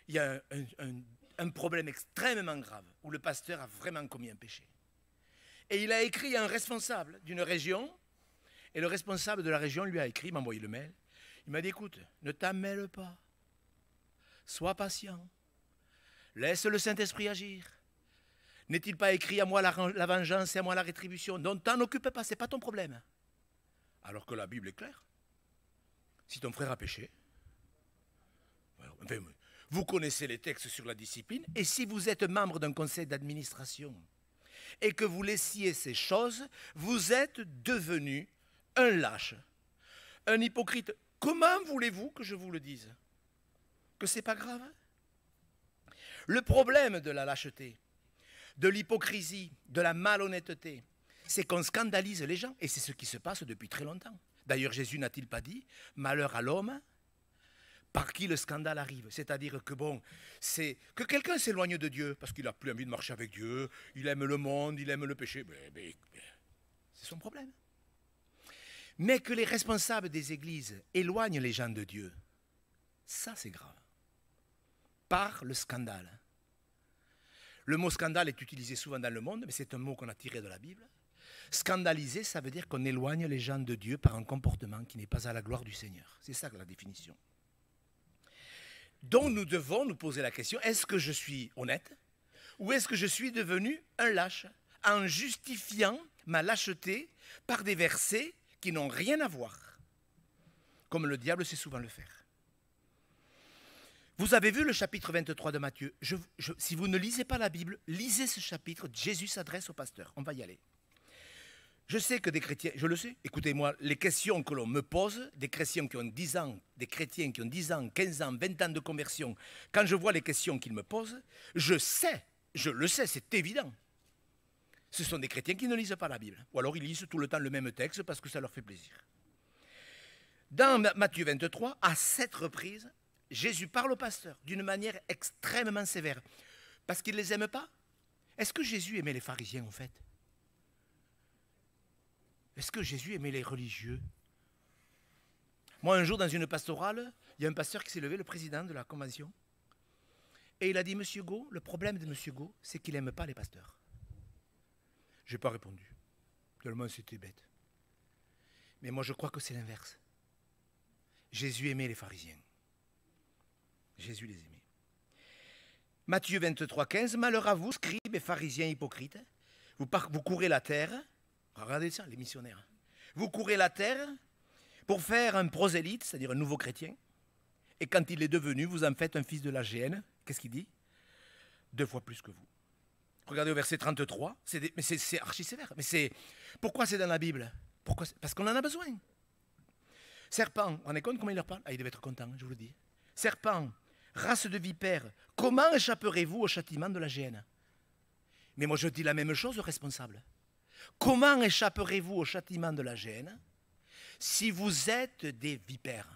Il y a un, problème extrêmement grave où le pasteur a vraiment commis un péché. Et il a écrit à un responsable d'une région. Et le responsable de la région lui a écrit, m'a envoyé le mail. Il m'a dit, écoute, ne t'amèle pas. Sois patient. Laisse le Saint-Esprit agir. N'est-il pas écrit à moi la, vengeance et à moi la rétribution non t'en occupe pas, ce n'est pas ton problème. Alors que la Bible est claire. Si ton frère a péché, vous connaissez les textes sur la discipline, et si vous êtes membre d'un conseil d'administration et que vous laissiez ces choses, vous êtes devenu un lâche, un hypocrite. Comment voulez-vous que je vous le dise que ce n'est pas grave. Hein? Le problème de la lâcheté, de l'hypocrisie, de la malhonnêteté, c'est qu'on scandalise les gens. Et c'est ce qui se passe depuis très longtemps. D'ailleurs, Jésus n'a-t-il pas dit Malheur à l'homme par qui le scandale arrive. C'est-à-dire que bon, c'est que quelqu'un s'éloigne de Dieu parce qu'il n'a plus envie de marcher avec Dieu, il aime le monde, il aime le péché. Ben, ben, ben, c'est son problème. Mais que les responsables des églises éloignent les gens de Dieu, ça c'est grave par le scandale. Le mot scandale est utilisé souvent dans le monde, mais c'est un mot qu'on a tiré de la Bible. Scandaliser, ça veut dire qu'on éloigne les gens de Dieu par un comportement qui n'est pas à la gloire du Seigneur. C'est ça la définition. Donc nous devons nous poser la question, est-ce que je suis honnête ou est-ce que je suis devenu un lâche en justifiant ma lâcheté par des versets qui n'ont rien à voir, comme le diable sait souvent le faire vous avez vu le chapitre 23 de Matthieu. si vous ne lisez pas la Bible, lisez ce chapitre. Jésus s'adresse au pasteur. On va y aller. Je sais que des chrétiens, je le sais, écoutez-moi, les questions que l'on me pose, des chrétiens qui ont 10 ans, des chrétiens qui ont 10 ans, 15 ans, 20 ans de conversion, quand je vois les questions qu'ils me posent, je sais, je le sais, c'est évident. Ce sont des chrétiens qui ne lisent pas la Bible, ou alors ils lisent tout le temps le même texte parce que ça leur fait plaisir. Dans Matthieu 23, à sept reprises, Jésus parle aux pasteurs d'une manière extrêmement sévère. Parce qu'il ne les aime pas Est-ce que Jésus aimait les pharisiens en fait Est-ce que Jésus aimait les religieux Moi, un jour, dans une pastorale, il y a un pasteur qui s'est levé, le président de la convention, et il a dit Monsieur Go, le problème de Monsieur Go, c'est qu'il n'aime pas les pasteurs. Je n'ai pas répondu. Tellement c'était bête. Mais moi, je crois que c'est l'inverse. Jésus aimait les pharisiens. Jésus les aimait. Matthieu 23, 15, Malheur à vous, scribes et pharisiens hypocrites, vous, courez la terre, regardez ça, les missionnaires, hein. vous courez la terre pour faire un prosélyte, c'est-à-dire un nouveau chrétien, et quand il est devenu, vous en faites un fils de la Gêne. qu'est-ce qu'il dit Deux fois plus que vous. Regardez au verset 33, c'est archi sévère. Mais c'est pourquoi c'est dans la Bible Parce qu'on en a besoin. Serpent, on est compte comment il leur parle Ah, il devait être content, hein, je vous le dis. Serpent, Race de vipères, comment échapperez-vous au châtiment de la gêne Mais moi je dis la même chose aux responsables. Comment échapperez-vous au châtiment de la gêne si vous êtes des vipères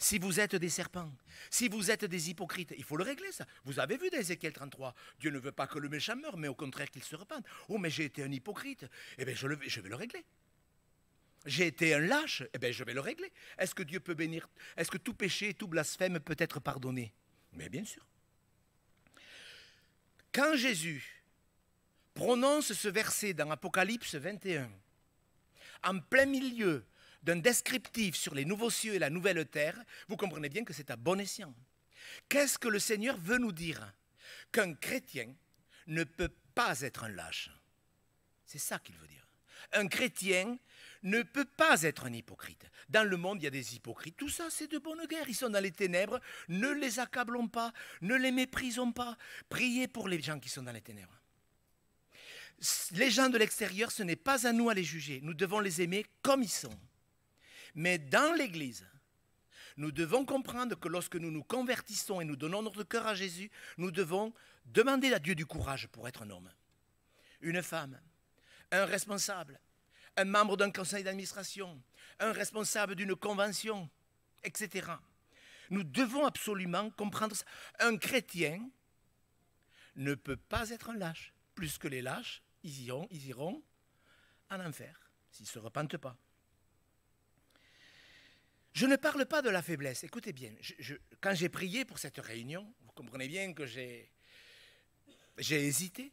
si vous êtes des serpents, si vous êtes des hypocrites, il faut le régler ça. Vous avez vu Ézéchiel 33, Dieu ne veut pas que le méchant meure, mais au contraire qu'il se repente. Oh, mais j'ai été un hypocrite, eh bien je vais le régler j'ai été un lâche, eh bien je vais le régler. Est-ce que Dieu peut bénir Est-ce que tout péché, tout blasphème peut être pardonné Mais bien sûr. Quand Jésus prononce ce verset dans Apocalypse 21, en plein milieu d'un descriptif sur les nouveaux cieux et la nouvelle terre, vous comprenez bien que c'est à bon escient. Qu'est-ce que le Seigneur veut nous dire Qu'un chrétien ne peut pas être un lâche. C'est ça qu'il veut dire. Un chrétien ne peut pas être un hypocrite. Dans le monde, il y a des hypocrites. Tout ça, c'est de bonne guerre. Ils sont dans les ténèbres. Ne les accablons pas. Ne les méprisons pas. Priez pour les gens qui sont dans les ténèbres. Les gens de l'extérieur, ce n'est pas à nous à les juger. Nous devons les aimer comme ils sont. Mais dans l'Église, nous devons comprendre que lorsque nous nous convertissons et nous donnons notre cœur à Jésus, nous devons demander à Dieu du courage pour être un homme, une femme, un responsable, un membre d'un conseil d'administration, un responsable d'une convention, etc. Nous devons absolument comprendre ça. Un chrétien ne peut pas être un lâche. Plus que les lâches, ils iront, ils iront en enfer s'ils ne se repentent pas. Je ne parle pas de la faiblesse. Écoutez bien, quand j'ai prié pour cette réunion, vous comprenez bien que j'ai hésité.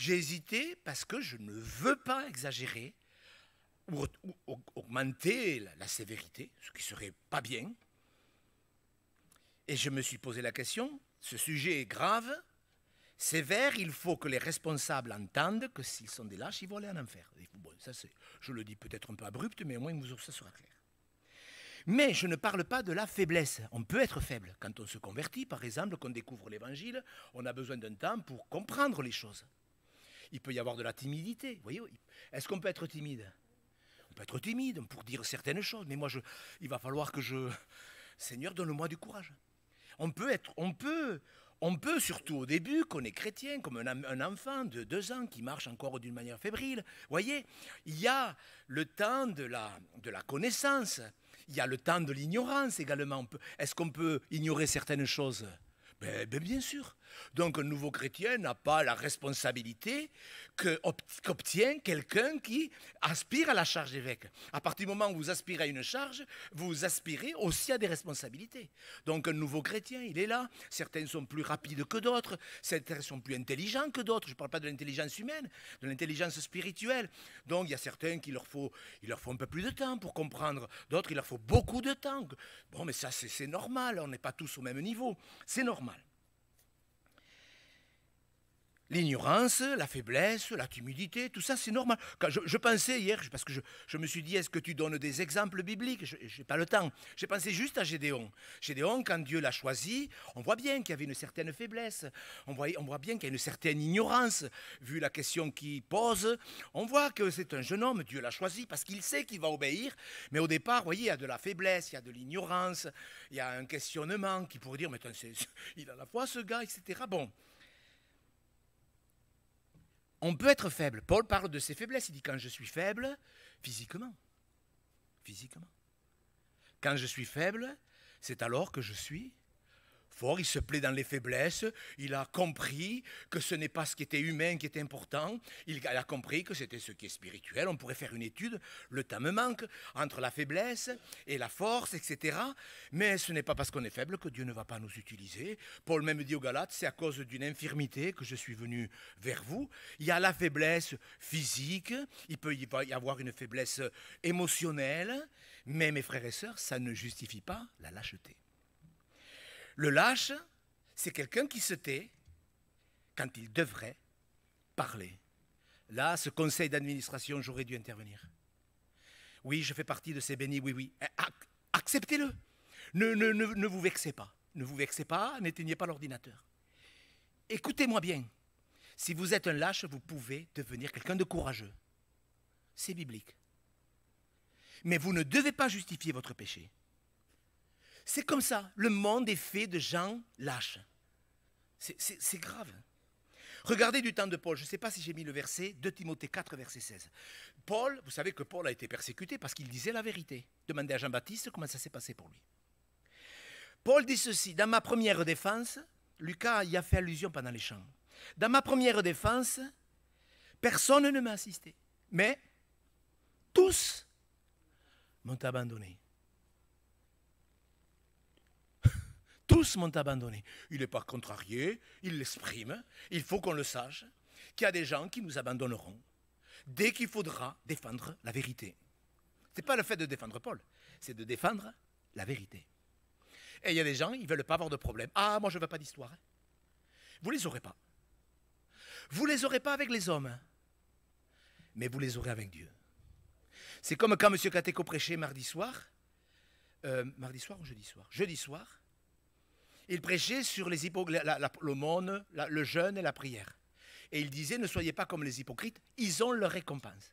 J'ai hésité parce que je ne veux pas exagérer ou, augmenter la, sévérité, ce qui serait pas bien. Et je me suis posé la question, ce sujet est grave, sévère, il faut que les responsables entendent que s'ils sont des lâches, ils vont aller en enfer. Bon, ça je le dis peut-être un peu abrupt, mais au moins ça sera clair. Mais je ne parle pas de la faiblesse. On peut être faible. Quand on se convertit, par exemple, qu'on découvre l'Évangile, on a besoin d'un temps pour comprendre les choses il peut y avoir de la timidité. Voyez, est-ce qu'on peut être timide On peut être timide pour dire certaines choses, mais moi, je, il va falloir que je, Seigneur, donne-moi du courage. On peut être, on peut, on peut surtout au début, qu'on est chrétien, comme un, enfant de deux ans qui marche encore d'une manière fébrile. Voyez, il y a le temps de la, de la connaissance, il y a le temps de l'ignorance également. Est-ce qu'on peut ignorer certaines choses ben, ben, bien sûr. Donc un nouveau chrétien n'a pas la responsabilité qu'obtient quelqu'un qui aspire à la charge évêque. À partir du moment où vous aspirez à une charge, vous aspirez aussi à des responsabilités. Donc un nouveau chrétien, il est là. Certains sont plus rapides que d'autres, certains sont plus intelligents que d'autres. Je ne parle pas de l'intelligence humaine, de l'intelligence spirituelle. Donc il y a certains qui leur faut, leur faut un peu plus de temps pour comprendre. D'autres, il leur faut beaucoup de temps. Bon, mais ça, c'est normal. On n'est pas tous au même niveau. C'est normal. L'ignorance, la faiblesse, la timidité, tout ça c'est normal. Quand je, pensais hier, parce que je, me suis dit, est-ce que tu donnes des exemples bibliques Je n'ai pas le temps. J'ai pensé juste à Gédéon. Gédéon, quand Dieu l'a choisi, on voit bien qu'il y avait une certaine faiblesse. On voit, on voit bien qu'il y a une certaine ignorance, vu la question qu'il pose. On voit que c'est un jeune homme, Dieu l'a choisi parce qu'il sait qu'il va obéir. Mais au départ, vous voyez, il y a de la faiblesse, il y a de l'ignorance, il y a un questionnement qui pourrait dire, mais attends, il a la foi ce gars, etc. Bon on peut être faible. Paul parle de ses faiblesses. Il dit quand je suis faible, physiquement. Physiquement. Quand je suis faible, c'est alors que je suis il se plaît dans les faiblesses, il a compris que ce n'est pas ce qui était humain qui était important, il a compris que c'était ce qui est spirituel. On pourrait faire une étude, le temps me manque, entre la faiblesse et la force, etc. Mais ce n'est pas parce qu'on est faible que Dieu ne va pas nous utiliser. Paul même dit aux Galates, c'est à cause d'une infirmité que je suis venu vers vous. Il y a la faiblesse physique, il peut y avoir une faiblesse émotionnelle, mais mes frères et sœurs, ça ne justifie pas la lâcheté. Le lâche, c'est quelqu'un qui se tait quand il devrait parler. Là, ce conseil d'administration, j'aurais dû intervenir. Oui, je fais partie de ces bénis, oui, oui. Eh, acceptez-le. Ne, ne, vous vexez pas. Ne vous vexez pas, n'éteignez pas l'ordinateur. Écoutez-moi bien. Si vous êtes un lâche, vous pouvez devenir quelqu'un de courageux. C'est biblique. Mais vous ne devez pas justifier votre péché. C'est comme ça. Le monde est fait de gens lâches. C'est grave. Regardez du temps de Paul. Je ne sais pas si j'ai mis le verset 2 Timothée 4, verset 16. Paul, vous savez que Paul a été persécuté parce qu'il disait la vérité. Demandez à Jean-Baptiste comment ça s'est passé pour lui. Paul dit ceci, dans ma première défense, Lucas y a fait allusion pendant les chants, dans ma première défense, personne ne m'a assisté, mais tous m'ont abandonné. tous m'ont abandonné. Il n'est pas contrarié, il l'exprime. Il faut qu'on le sache, qu'il y a des gens qui nous abandonneront dès qu'il faudra défendre la vérité. Ce n'est pas le fait de défendre Paul, c'est de défendre la vérité. Et il y a des gens, ils ne veulent pas avoir de problème. Ah, moi je ne veux pas d'histoire. Vous ne les aurez pas. Vous ne les aurez pas avec les hommes, mais vous les aurez avec Dieu. C'est comme quand M. Catéco prêchait mardi soir, euh, mardi soir ou jeudi soir Jeudi soir, il prêchait sur les l'aumône, le jeûne et la prière. Et il disait, ne soyez pas comme les hypocrites, ils ont leur récompense.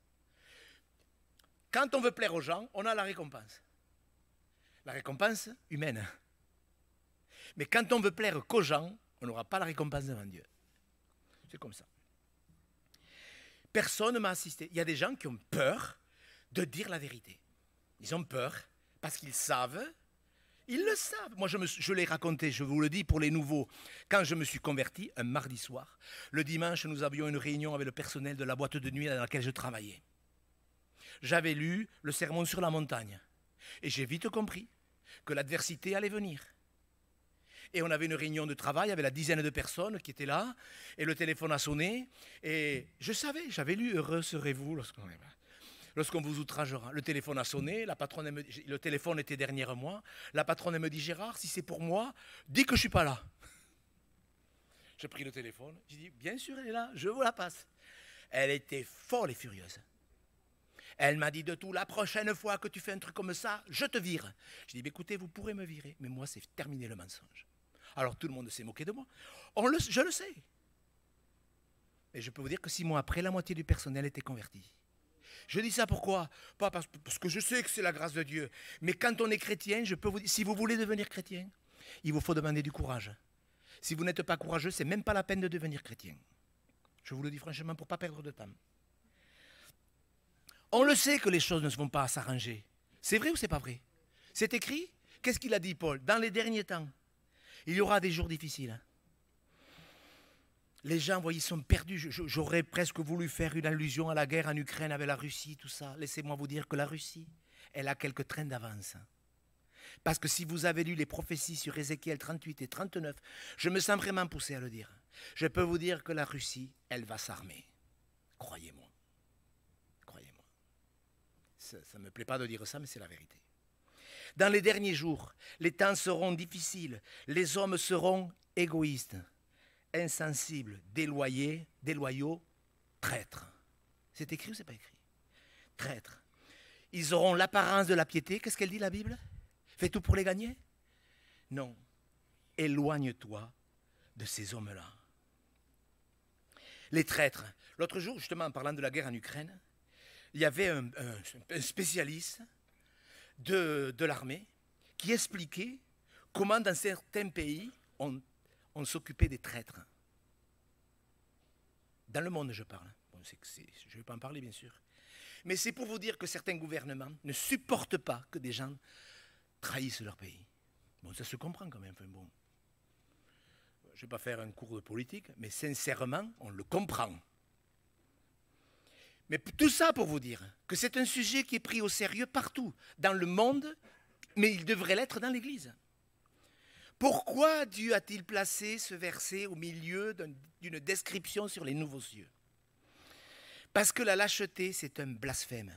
Quand on veut plaire aux gens, on a la récompense. La récompense humaine. Mais quand on veut plaire qu'aux gens, on n'aura pas la récompense devant Dieu. C'est comme ça. Personne ne m'a assisté. Il y a des gens qui ont peur de dire la vérité. Ils ont peur parce qu'ils savent ils le savent. Moi, je, l'ai raconté, je vous le dis pour les nouveaux. Quand je me suis converti, un mardi soir, le dimanche, nous avions une réunion avec le personnel de la boîte de nuit dans laquelle je travaillais. J'avais lu le sermon sur la montagne. Et j'ai vite compris que l'adversité allait venir. Et on avait une réunion de travail avec la dizaine de personnes qui étaient là. Et le téléphone a sonné. Et je savais, j'avais lu Heureux serez-vous lorsqu'on est là lorsqu'on vous outragera. Le téléphone a sonné, la patronne le téléphone était derrière moi. La patronne elle me dit Gérard, si c'est pour moi, dis que je ne suis pas là. J'ai pris le téléphone, j'ai dit Bien sûr, elle est là, je vous la passe. Elle était folle et furieuse. Elle m'a dit de tout, la prochaine fois que tu fais un truc comme ça, je te vire. J'ai dit, écoutez, vous pourrez me virer, mais moi, c'est terminé le mensonge. Alors tout le monde s'est moqué de moi. On le, je le sais. Et je peux vous dire que six mois après, la moitié du personnel était converti. Je dis ça pourquoi Pas parce, que je sais que c'est la grâce de Dieu. Mais quand on est chrétien, je peux vous dire, si vous voulez devenir chrétien, il vous faut demander du courage. Si vous n'êtes pas courageux, c'est même pas la peine de devenir chrétien. Je vous le dis franchement pour ne pas perdre de temps. On le sait que les choses ne vont pas s'arranger. C'est vrai ou c'est pas vrai C'est écrit Qu'est-ce qu'il a dit Paul Dans les derniers temps, il y aura des jours difficiles les gens, voyez, sont perdus. J'aurais presque voulu faire une allusion à la guerre en Ukraine avec la Russie, tout ça. Laissez-moi vous dire que la Russie, elle a quelques trains d'avance. Parce que si vous avez lu les prophéties sur Ézéchiel 38 et 39, je me sens vraiment poussé à le dire. Je peux vous dire que la Russie, elle va s'armer. Croyez-moi. Croyez-moi. Ça ne me plaît pas de dire ça, mais c'est la vérité. Dans les derniers jours, les temps seront difficiles, les hommes seront égoïstes insensibles, déloyés, déloyaux, traîtres. C'est écrit ou c'est pas écrit Traîtres. Ils auront l'apparence de la piété. Qu'est-ce qu'elle dit la Bible Fais tout pour les gagner Non. Éloigne-toi de ces hommes-là. Les traîtres. L'autre jour, justement, en parlant de la guerre en Ukraine, il y avait un, spécialiste de, de l'armée qui expliquait comment dans certains pays on on s'occupait des traîtres. Dans le monde, je parle. je ne vais pas en parler, bien sûr. Mais c'est pour vous dire que certains gouvernements ne supportent pas que des gens trahissent leur pays. Bon, ça se comprend quand même. bon. Je ne vais pas faire un cours de politique, mais sincèrement, on le comprend. Mais tout ça pour vous dire que c'est un sujet qui est pris au sérieux partout, dans le monde, mais il devrait l'être dans l'Église. Pourquoi Dieu a-t-il placé ce verset au milieu d'une description sur les nouveaux cieux Parce que la lâcheté, c'est un blasphème.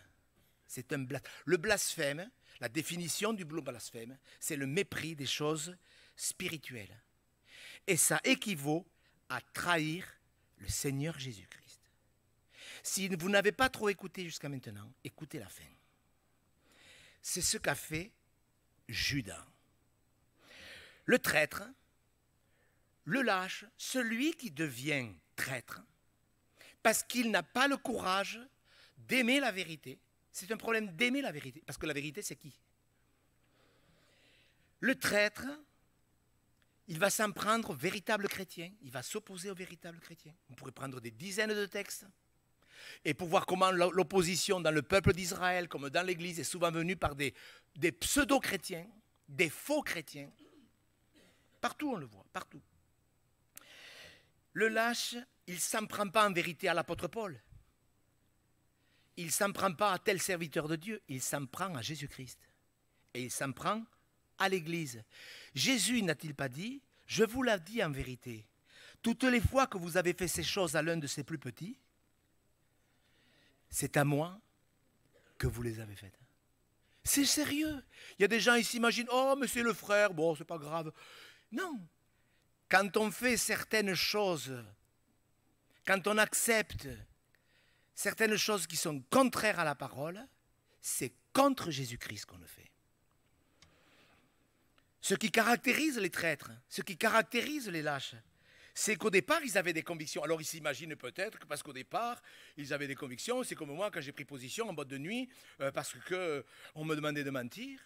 C'est un Le blasphème, la définition du blasphème, c'est le mépris des choses spirituelles. Et ça équivaut à trahir le Seigneur Jésus-Christ. Si vous n'avez pas trop écouté jusqu'à maintenant, écoutez la fin. C'est ce qu'a fait Judas le traître, le lâche, celui qui devient traître, parce qu'il n'a pas le courage d'aimer la vérité. C'est un problème d'aimer la vérité, parce que la vérité, c'est qui Le traître, il va s'en prendre au véritable chrétien, il va s'opposer au véritable chrétiens. On pourrait prendre des dizaines de textes. Et pour voir comment l'opposition dans le peuple d'Israël, comme dans l'Église, est souvent venue par des, des pseudo-chrétiens, des faux chrétiens, Partout on le voit, partout. Le lâche, il ne s'en prend pas en vérité à l'apôtre Paul. Il ne s'en prend pas à tel serviteur de Dieu, il s'en prend à Jésus-Christ. Et il s'en prend à l'Église. Jésus n'a-t-il pas dit, je vous l'ai dit en vérité, toutes les fois que vous avez fait ces choses à l'un de ses plus petits, c'est à moi que vous les avez faites. C'est sérieux. Il y a des gens qui s'imaginent, oh, mais c'est le frère, bon, c'est pas grave. Non. Quand on fait certaines choses, quand on accepte certaines choses qui sont contraires à la parole, c'est contre Jésus-Christ qu'on le fait. Ce qui caractérise les traîtres, ce qui caractérise les lâches, c'est qu'au départ, ils avaient des convictions. Alors, ils s'imaginent peut-être que parce qu'au départ, ils avaient des convictions. C'est comme moi, quand j'ai pris position en mode de nuit, euh, parce que euh, on me demandait de mentir.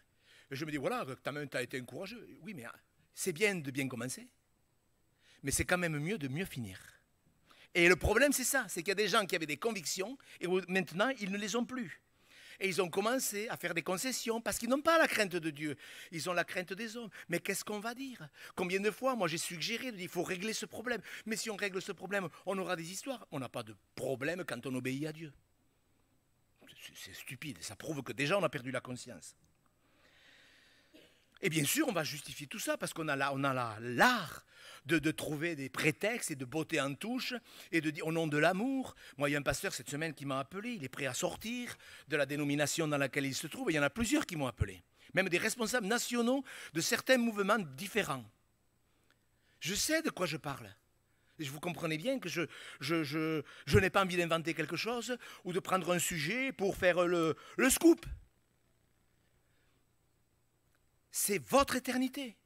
je me dis, voilà, tu as été un courageux. Oui, mais hein, c'est bien de bien commencer, mais c'est quand même mieux de mieux finir. Et le problème, c'est ça, c'est qu'il y a des gens qui avaient des convictions et maintenant, ils ne les ont plus. Et ils ont commencé à faire des concessions parce qu'ils n'ont pas la crainte de Dieu, ils ont la crainte des hommes. Mais qu'est-ce qu'on va dire Combien de fois, moi, j'ai suggéré de il faut régler ce problème. Mais si on règle ce problème, on aura des histoires. On n'a pas de problème quand on obéit à Dieu. C'est stupide, ça prouve que déjà on a perdu la conscience. Et bien sûr, on va justifier tout ça parce qu'on a là, on a l'art de, trouver des prétextes et de botter en touche et de dire au nom de l'amour. Moi, il y a un pasteur cette semaine qui m'a appelé. Il est prêt à sortir de la dénomination dans laquelle il se trouve. il y en a plusieurs qui m'ont appelé, même des responsables nationaux de certains mouvements différents. Je sais de quoi je parle. Je vous comprenez bien que je, je, n'ai pas envie d'inventer quelque chose ou de prendre un sujet pour faire le, le scoop c'est votre éternité.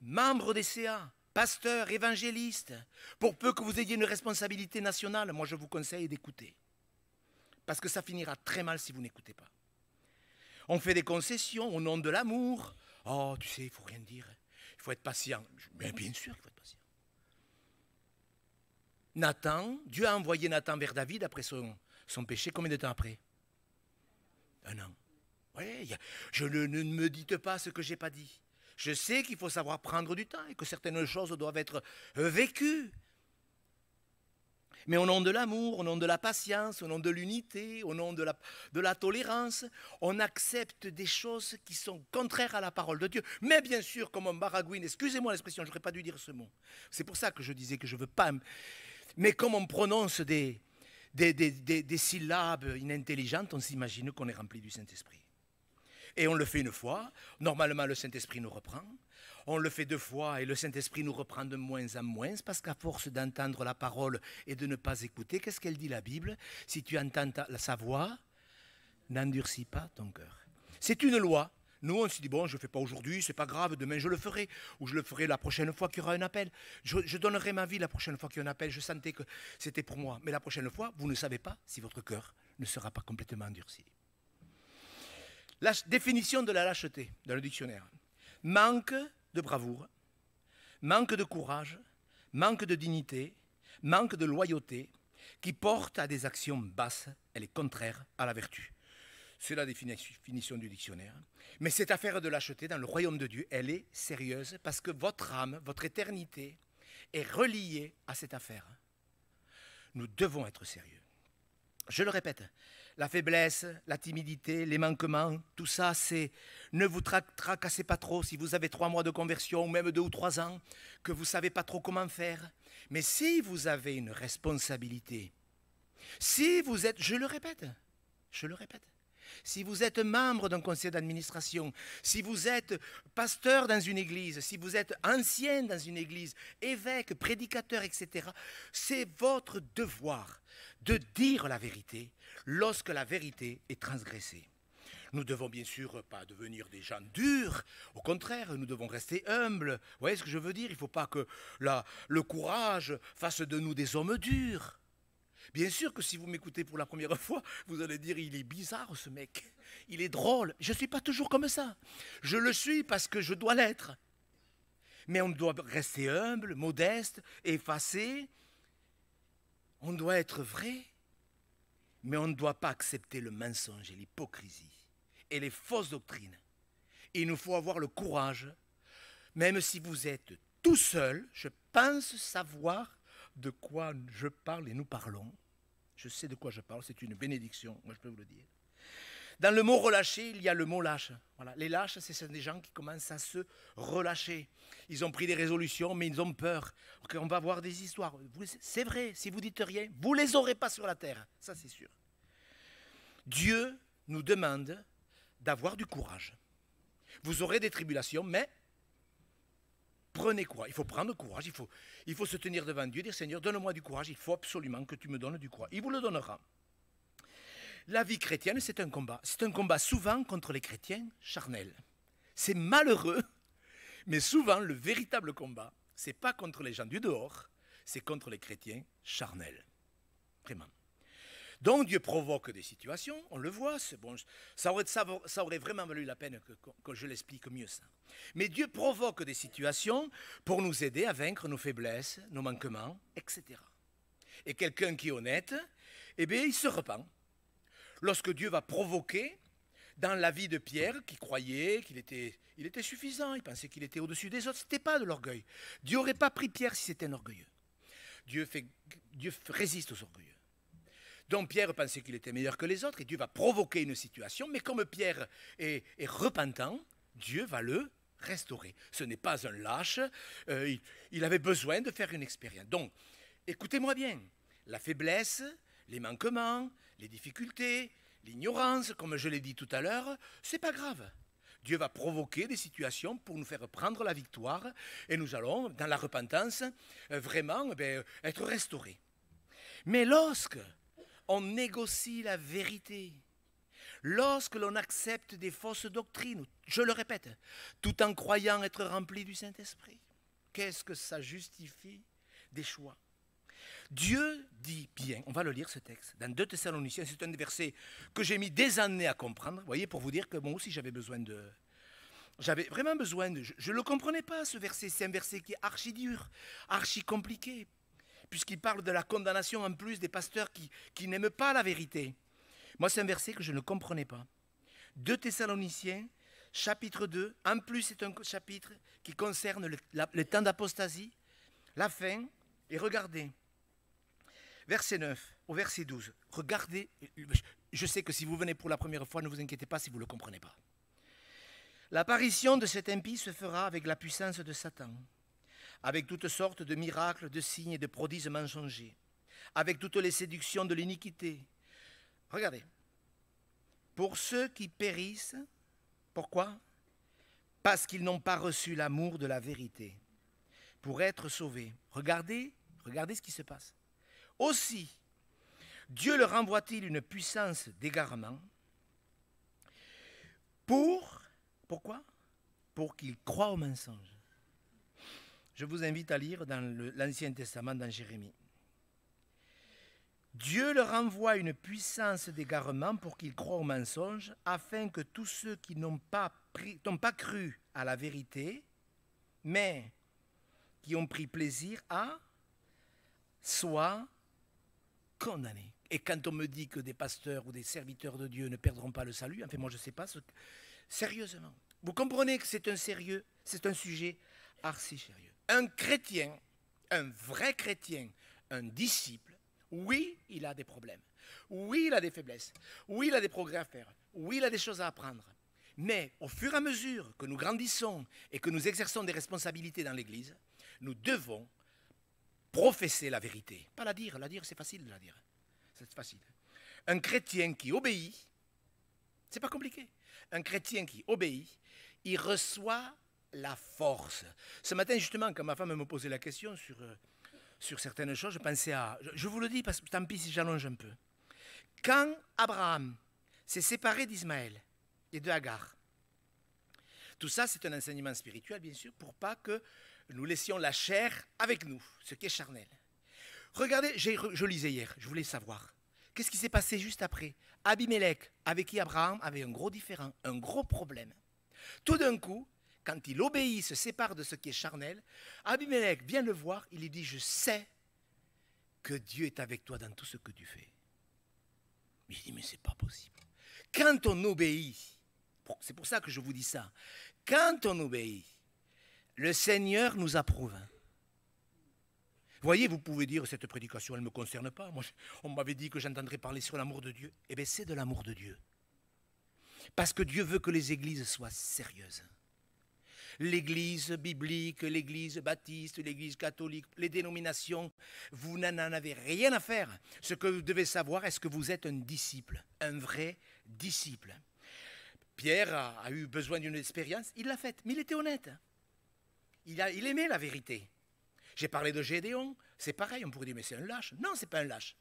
Membre des CA, pasteur, évangéliste, pour peu que vous ayez une responsabilité nationale, moi je vous conseille d'écouter. Parce que ça finira très mal si vous n'écoutez pas. On fait des concessions au nom de l'amour. Oh, tu sais, il faut rien dire. Il faut être patient. Mais bien sûr qu'il faut être patient. Nathan, Dieu a envoyé Nathan vers David après son, son péché. Combien de temps après Un an. Oui, je ne, me dites pas ce que j'ai pas dit. Je sais qu'il faut savoir prendre du temps et que certaines choses doivent être euh, vécues. Mais au nom de l'amour, au nom de la patience, au nom de l'unité, au nom de la, tolérance, on accepte des choses qui sont contraires à la parole de Dieu. Mais bien sûr, comme un baragouine, excusez-moi l'expression, je n'aurais pas dû dire ce mot. C'est pour ça que je disais que je ne veux pas. Mais comme on prononce des, des syllabes inintelligentes, on s'imagine qu'on est rempli du Saint-Esprit. Et on le fait une fois. Normalement, le Saint-Esprit nous reprend. On le fait deux fois et le Saint-Esprit nous reprend de moins en moins parce qu'à force d'entendre la parole et de ne pas écouter, qu'est-ce qu'elle dit la Bible Si tu entends sa voix, n'endurcis pas ton cœur. C'est une loi. Nous, on se dit, bon, je ne fais pas aujourd'hui, c'est pas grave, demain je le ferai, ou je le ferai la prochaine fois qu'il y aura un appel. Je, donnerai ma vie la prochaine fois qu'il y aura un appel, je sentais que c'était pour moi. Mais la prochaine fois, vous ne savez pas si votre cœur ne sera pas complètement endurci. La définition de la lâcheté dans le dictionnaire. Manque de bravoure, manque de courage, manque de dignité, manque de loyauté, qui porte à des actions basses, elle est contraire à la vertu. C'est la définition du dictionnaire. Mais cette affaire de lâcheté dans le royaume de Dieu, elle est sérieuse parce que votre âme, votre éternité est reliée à cette affaire. Nous devons être sérieux. Je le répète, la faiblesse, la timidité, les manquements, tout ça, c'est ne vous tracassez pas trop si vous avez trois mois de conversion, ou même deux ou trois ans, que vous ne savez pas trop comment faire. Mais si vous avez une responsabilité, si vous êtes, je le répète, je le répète, si vous êtes membre d'un conseil d'administration, si vous êtes pasteur dans une église, si vous êtes ancien dans une église, évêque, prédicateur, etc., c'est votre devoir de dire la vérité lorsque la vérité est transgressée. Nous devons bien sûr pas devenir des gens durs, au contraire, nous devons rester humbles. Vous voyez ce que je veux dire Il ne faut pas que le courage fasse de nous des hommes durs. Bien sûr que si vous m'écoutez pour la première fois, vous allez dire il est bizarre ce mec, il est drôle. Je ne suis pas toujours comme ça. Je le suis parce que je dois l'être. Mais on doit rester humble, modeste, effacé. On doit être vrai. Mais on ne doit pas accepter le mensonge et l'hypocrisie et les fausses doctrines. Il nous faut avoir le courage, même si vous êtes tout seul, je pense savoir de quoi je parle et nous parlons. Je sais de quoi je parle, c'est une bénédiction, moi je peux vous le dire. Dans le mot relâcher, il y a le mot lâche. Voilà. Les lâches, ce sont des gens qui commencent à se relâcher. Ils ont pris des résolutions, mais ils ont peur. On va voir des histoires. C'est vrai, si vous dites rien, vous les aurez pas sur la terre. Ça, c'est sûr. Dieu nous demande d'avoir du courage. Vous aurez des tribulations, mais prenez quoi Il faut prendre courage. Il faut, il faut se tenir devant Dieu, dire Seigneur, donne-moi du courage. Il faut absolument que tu me donnes du courage. Il vous le donnera. La vie chrétienne, c'est un combat. C'est un combat souvent contre les chrétiens charnels. C'est malheureux, mais souvent le véritable combat, c'est pas contre les gens du dehors, c'est contre les chrétiens charnels. Vraiment. Donc Dieu provoque des situations, on le voit, ça, aurait, vraiment valu la peine que, je l'explique mieux ça. Mais Dieu provoque des situations pour nous aider à vaincre nos faiblesses, nos manquements, etc. Et quelqu'un qui est honnête, eh bien, il se repent lorsque Dieu va provoquer dans la vie de Pierre, qui croyait qu'il était, il était suffisant, il pensait qu'il était au-dessus des autres, ce n'était pas de l'orgueil. Dieu n'aurait pas pris Pierre si c'était un orgueilleux. Dieu, fait, Dieu résiste aux orgueilleux. Donc Pierre pensait qu'il était meilleur que les autres et Dieu va provoquer une situation, mais comme Pierre est, repentant, Dieu va le restaurer. Ce n'est pas un lâche, euh, il, avait besoin de faire une expérience. Donc, écoutez-moi bien, la faiblesse, les manquements, les difficultés, l'ignorance, comme je l'ai dit tout à l'heure, c'est pas grave. Dieu va provoquer des situations pour nous faire prendre la victoire et nous allons, dans la repentance, euh, vraiment eh être restaurés. Mais lorsque on négocie la vérité, lorsque l'on accepte des fausses doctrines, je le répète, tout en croyant être rempli du Saint-Esprit, qu'est-ce que ça justifie des choix Dieu dit bien, on va le lire ce texte, dans 2 Thessaloniciens, c'est un verset que j'ai mis des années à comprendre, vous voyez, pour vous dire que moi aussi j'avais besoin de... J'avais vraiment besoin de... Je ne le comprenais pas ce verset, c'est un verset qui est archi dur, archi compliqué, puisqu'il parle de la condamnation en plus des pasteurs qui, n'aiment pas la vérité. Moi c'est un verset que je ne comprenais pas. 2 Thessaloniciens, chapitre 2, en plus c'est un chapitre qui concerne le, le temps d'apostasie, la fin, et regardez, Verset 9 au verset 12. Regardez, je sais que si vous venez pour la première fois, ne vous inquiétez pas si vous ne le comprenez pas. L'apparition de cet impie se fera avec la puissance de Satan, avec toutes sortes de miracles, de signes et de prodiges mensongers, avec toutes les séductions de l'iniquité. Regardez. Pour ceux qui périssent, pourquoi Parce qu'ils n'ont pas reçu l'amour de la vérité. Pour être sauvés. Regardez, regardez ce qui se passe. Aussi, Dieu leur envoie-t-il une puissance d'égarement pour, pourquoi Pour qu'ils croient au mensonge. Je vous invite à lire dans l'Ancien Testament, dans Jérémie. Dieu leur envoie une puissance d'égarement pour qu'ils croient au mensonge, afin que tous ceux qui n'ont pas, pas cru à la vérité, mais qui ont pris plaisir à, soient condamné. Et quand on me dit que des pasteurs ou des serviteurs de Dieu ne perdront pas le salut, enfin moi je ne sais pas Sérieusement, vous comprenez que c'est un sérieux, c'est un sujet assez sérieux. Un chrétien, un vrai chrétien, un disciple, oui, il a des problèmes. Oui, il a des faiblesses. Oui, il a des progrès à faire. Oui, il a des choses à apprendre. Mais au fur et à mesure que nous grandissons et que nous exerçons des responsabilités dans l'Église, nous devons professer la vérité, pas la dire. La dire, c'est facile de la dire. C'est facile. Un chrétien qui obéit, c'est pas compliqué. Un chrétien qui obéit, il reçoit la force. Ce matin, justement, quand ma femme me posait la question sur, euh, sur certaines choses, je pensais à. Je, vous le dis parce que tant pis si j'allonge un peu. Quand Abraham s'est séparé d'Ismaël et de Hagar, tout ça, c'est un enseignement spirituel, bien sûr, pour pas que nous laissions la chair avec nous, ce qui est charnel. Regardez, je lisais hier, je voulais savoir. Qu'est-ce qui s'est passé juste après Abimelech, avec qui Abraham avait un gros différent, un gros problème. Tout d'un coup, quand il obéit, se sépare de ce qui est charnel, Abimelech vient le voir, il lui dit, je sais que Dieu est avec toi dans tout ce que tu fais. il dit, mais c'est pas possible. Quand on obéit, c'est pour ça que je vous dis ça, quand on obéit, le Seigneur nous approuve. Voyez, vous pouvez dire, cette prédication, elle ne me concerne pas. on m'avait dit que j'entendrais parler sur l'amour de Dieu. Eh bien, c'est de l'amour de Dieu. Parce que Dieu veut que les églises soient sérieuses. L'église biblique, l'église baptiste, l'église catholique, les dénominations, vous n'en avez rien à faire. Ce que vous devez savoir, est-ce que vous êtes un disciple, un vrai disciple Pierre a eu besoin d'une expérience, il l'a faite, mais il était honnête il, aimait la vérité. J'ai parlé de Gédéon, c'est pareil, on pourrait dire, mais c'est un lâche. Non, c'est pas un lâche.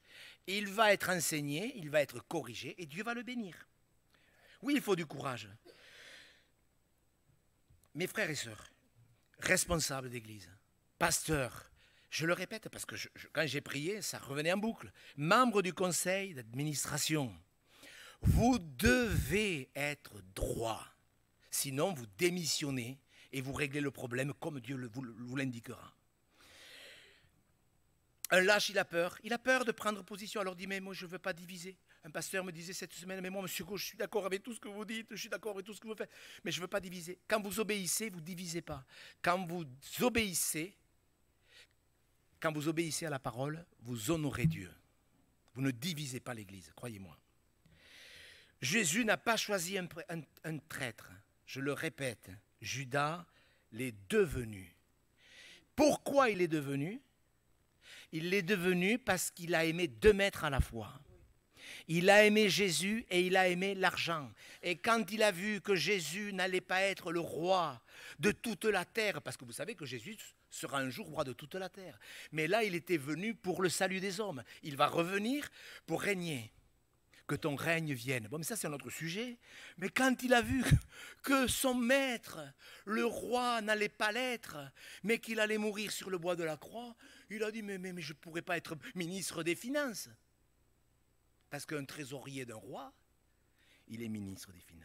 Il va être enseigné, il va être corrigé, et Dieu va le bénir. Oui, il faut du courage. Mes frères et sœurs, responsables d'église, pasteurs, je le répète parce que quand j'ai prié, ça revenait en boucle, membres du conseil d'administration, vous devez être droit, sinon vous démissionnez et vous réglez le problème comme Dieu vous, l'indiquera. Un lâche, il a peur. Il a peur de prendre position. Alors il dit, mais moi, je ne veux pas diviser. Un pasteur me disait cette semaine, mais moi, monsieur Gauche, je suis d'accord avec tout ce que vous dites, je suis d'accord avec tout ce que vous faites, mais je ne veux pas diviser. Quand vous obéissez, vous ne divisez pas. Quand vous obéissez, quand vous obéissez à la parole, vous honorez Dieu. Vous ne divisez pas l'Église, croyez-moi. Jésus n'a pas choisi un traître, je le répète. Judas l'est devenu. Pourquoi il est devenu Il l'est devenu parce qu'il a aimé deux maîtres à la fois. Il a aimé Jésus et il a aimé l'argent. Et quand il a vu que Jésus n'allait pas être le roi de toute la terre, parce que vous savez que Jésus sera un jour roi de toute la terre, mais là il était venu pour le salut des hommes. Il va revenir pour régner que ton règne vienne. Bon, mais ça, c'est un autre sujet. Mais quand il a vu que son maître, le roi, n'allait pas l'être, mais qu'il allait mourir sur le bois de la croix, il a dit Mais, mais, je ne pourrais pas être ministre des Finances. Parce qu'un trésorier d'un roi, il est ministre des Finances.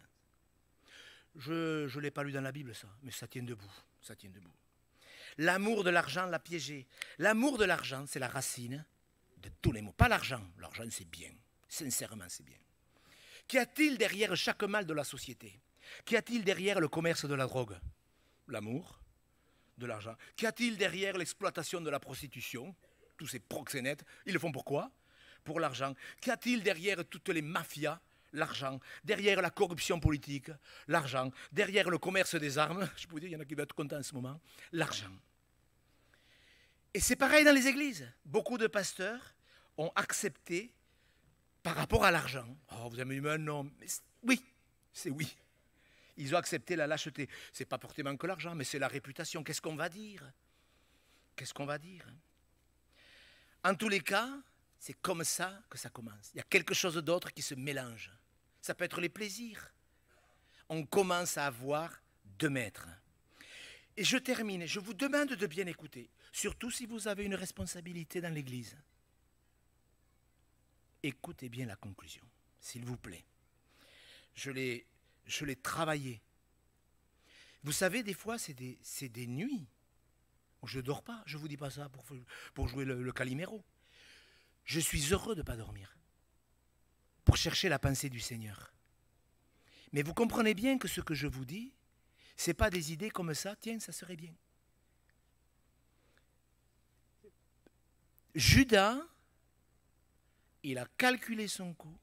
Je ne l'ai pas lu dans la Bible, ça, mais ça tient debout. Ça tient debout. L'amour de l'argent l'a piégé. L'amour de l'argent, c'est la racine de tous les mots. Pas l'argent, l'argent c'est bien. Sincèrement, c'est bien. Qu'y a-t-il derrière chaque mal de la société Qu'y a-t-il derrière le commerce de la drogue L'amour De l'argent Qu'y a-t-il derrière l'exploitation de la prostitution Tous ces proxénètes, ils le font pour quoi Pour l'argent. Qu'y a-t-il derrière toutes les mafias L'argent. Derrière la corruption politique L'argent. Derrière le commerce des armes Je peux vous dire, il y en a qui vont être contents en ce moment. L'argent. Et c'est pareil dans les églises. Beaucoup de pasteurs ont accepté par rapport à l'argent. Oh, vous avez eu un nom. oui, c'est oui. Ils ont accepté la lâcheté. C'est pas forcément que l'argent, mais c'est la réputation. Qu'est-ce qu'on va dire Qu'est-ce qu'on va dire En tous les cas, c'est comme ça que ça commence. Il y a quelque chose d'autre qui se mélange. Ça peut être les plaisirs. On commence à avoir deux maîtres. Et je termine. Je vous demande de bien écouter, surtout si vous avez une responsabilité dans l'Église. Écoutez bien la conclusion, s'il vous plaît. Je l'ai, je travaillé. Vous savez, des fois, c'est des, nuits où je ne dors pas. Je ne vous dis pas ça pour, pour jouer le, le calimero. Je suis heureux de ne pas dormir pour chercher la pensée du Seigneur. Mais vous comprenez bien que ce que je vous dis, ce n'est pas des idées comme ça, tiens, ça serait bien. Judas il a calculé son coût,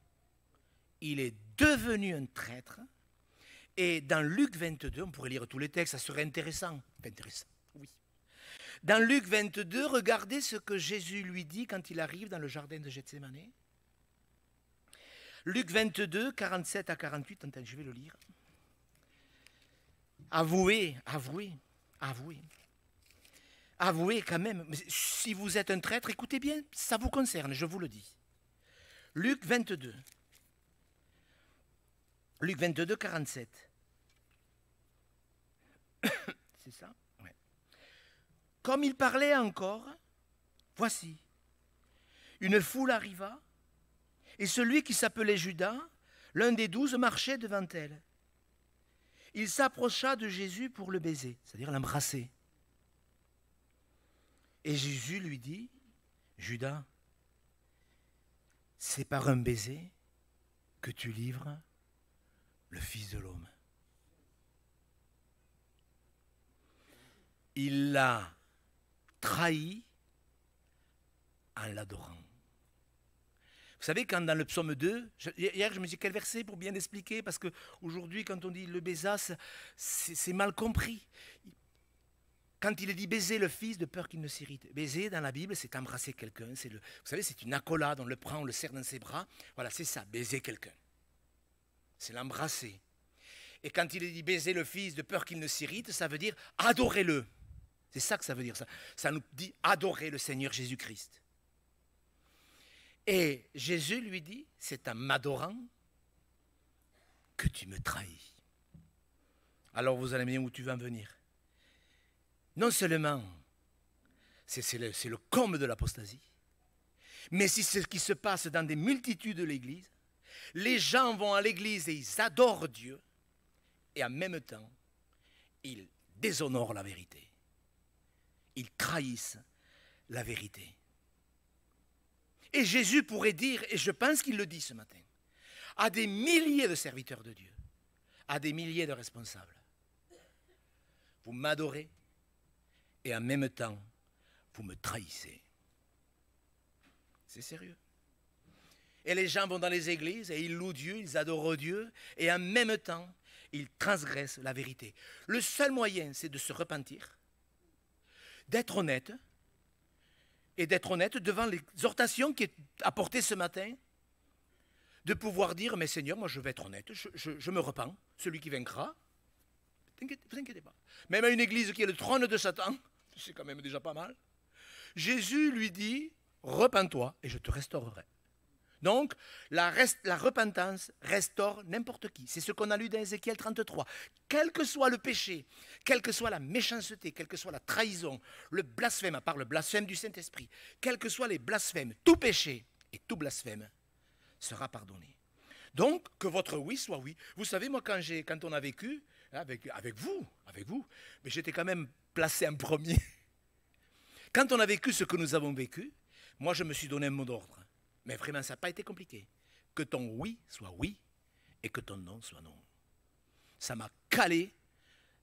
il est devenu un traître, et dans Luc 22, on pourrait lire tous les textes, ça serait intéressant. Intéressant, oui. Dans Luc 22, regardez ce que Jésus lui dit quand il arrive dans le jardin de Gethsemane. Luc 22, 47 à 48, je vais le lire. Avouez, avouez, avouez. Avouez quand même. Si vous êtes un traître, écoutez bien, ça vous concerne, je vous le dis. Luc 22. Luc 22, 47. C'est ça Comme il parlait encore, voici, une foule arriva, et celui qui s'appelait Judas, l'un des douze, marchait devant elle. Il s'approcha de Jésus pour le baiser, c'est-à-dire l'embrasser. Et Jésus lui dit, Judas, c'est par un baiser que tu livres le Fils de l'homme. Il l'a trahi en l'adorant. Vous savez, quand dans le psaume 2, hier je me dis quel verset pour bien expliquer parce qu'aujourd'hui quand on dit le baiser, c'est mal compris. Quand il est dit baiser le fils de peur qu'il ne s'irrite. Baiser dans la Bible, c'est embrasser quelqu'un. C'est le, vous savez, c'est une accolade. On le prend, on le serre dans ses bras. Voilà, c'est ça, baiser quelqu'un. C'est l'embrasser. Et quand il est dit baiser le fils de peur qu'il ne s'irrite, ça veut dire adorez-le. C'est ça que ça veut dire. Ça, ça nous dit adorer le Seigneur Jésus-Christ. Et Jésus lui dit, c'est en m'adorant que tu me trahis. Alors vous allez me dire où tu vas en venir non seulement c'est le, le comble de l'apostasie, mais c'est ce qui se passe dans des multitudes de l'Église. Les gens vont à l'Église et ils adorent Dieu, et en même temps, ils déshonorent la vérité. Ils trahissent la vérité. Et Jésus pourrait dire, et je pense qu'il le dit ce matin, à des milliers de serviteurs de Dieu, à des milliers de responsables, vous m'adorez, et en même temps, vous me trahissez. C'est sérieux. Et les gens vont dans les églises et ils louent Dieu, ils adorent Dieu, et en même temps, ils transgressent la vérité. Le seul moyen, c'est de se repentir, d'être honnête, et d'être honnête devant l'exhortation qui est apportée ce matin, de pouvoir dire, mais Seigneur, moi je vais être honnête, je, me repens, celui qui vaincra, vous inquiétez pas. Même à une église qui est le trône de Satan, c'est quand même déjà pas mal. Jésus lui dit, repens-toi et je te restaurerai. Donc, la, repentance restaure n'importe qui. C'est ce qu'on a lu dans Ézéchiel 33. Quel que soit le péché, quelle que soit la méchanceté, quelle que soit la trahison, le blasphème, à part le blasphème du Saint-Esprit, quels que soient les blasphèmes, tout péché et tout blasphème sera pardonné. Donc, que votre oui soit oui. Vous savez, moi, quand, quand on a vécu, Hein, avec, vous, avec vous. Mais j'étais quand même placé en premier. Quand on a vécu ce que nous avons vécu, moi je me suis donné un mot d'ordre. Mais vraiment, ça n'a pas été compliqué. Que ton oui soit oui et que ton non soit non. Ça m'a calé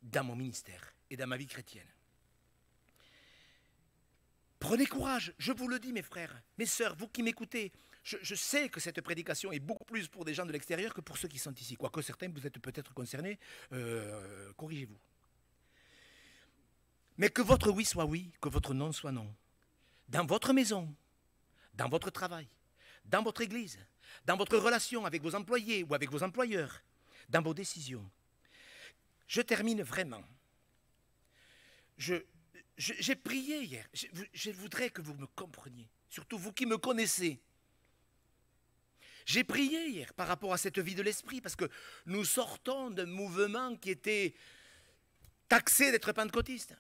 dans mon ministère et dans ma vie chrétienne. Prenez courage, je vous le dis mes frères, mes sœurs, vous qui m'écoutez, je, sais que cette prédication est beaucoup plus pour des gens de l'extérieur que pour ceux qui sont ici. Quoique certains, vous êtes peut-être concernés, euh, corrigez-vous. Mais que votre oui soit oui, que votre non soit non. Dans votre maison, dans votre travail, dans votre église, dans votre relation avec vos employés ou avec vos employeurs, dans vos décisions. Je termine vraiment. J'ai je, prié hier. je voudrais que vous me compreniez, surtout vous qui me connaissez. J'ai prié hier par rapport à cette vie de l'esprit, parce que nous sortons d'un mouvement qui était taxé d'être pentecôtiste,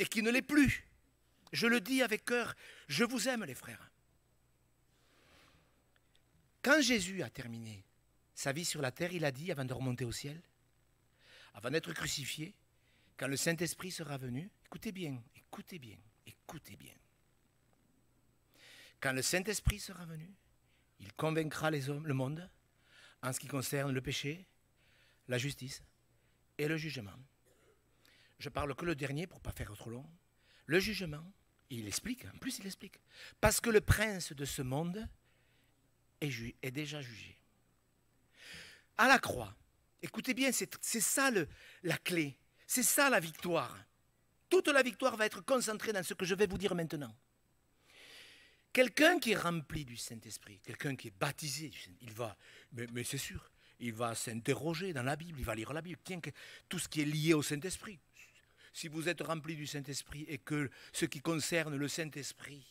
et qui ne l'est plus. Je le dis avec cœur, je vous aime les frères. Quand Jésus a terminé sa vie sur la terre, il a dit, avant de remonter au ciel, avant d'être crucifié, quand le Saint-Esprit sera venu, écoutez bien, écoutez bien, écoutez bien. Quand le Saint-Esprit sera venu, il convaincra les hommes, le monde en ce qui concerne le péché, la justice et le jugement. Je parle que le dernier pour ne pas faire trop long. Le jugement, il explique, en plus il explique. Parce que le prince de ce monde est, déjà jugé. À la croix, écoutez bien, c'est ça la clé, c'est ça la victoire. Toute la victoire va être concentrée dans ce que je vais vous dire maintenant. Quelqu'un qui est rempli du Saint-Esprit, quelqu'un qui est baptisé, il va, mais, c'est sûr, il va s'interroger dans la Bible, il va lire la Bible, tiens, tout ce qui est lié au Saint-Esprit. Si vous êtes rempli du Saint-Esprit et que ce qui concerne le Saint-Esprit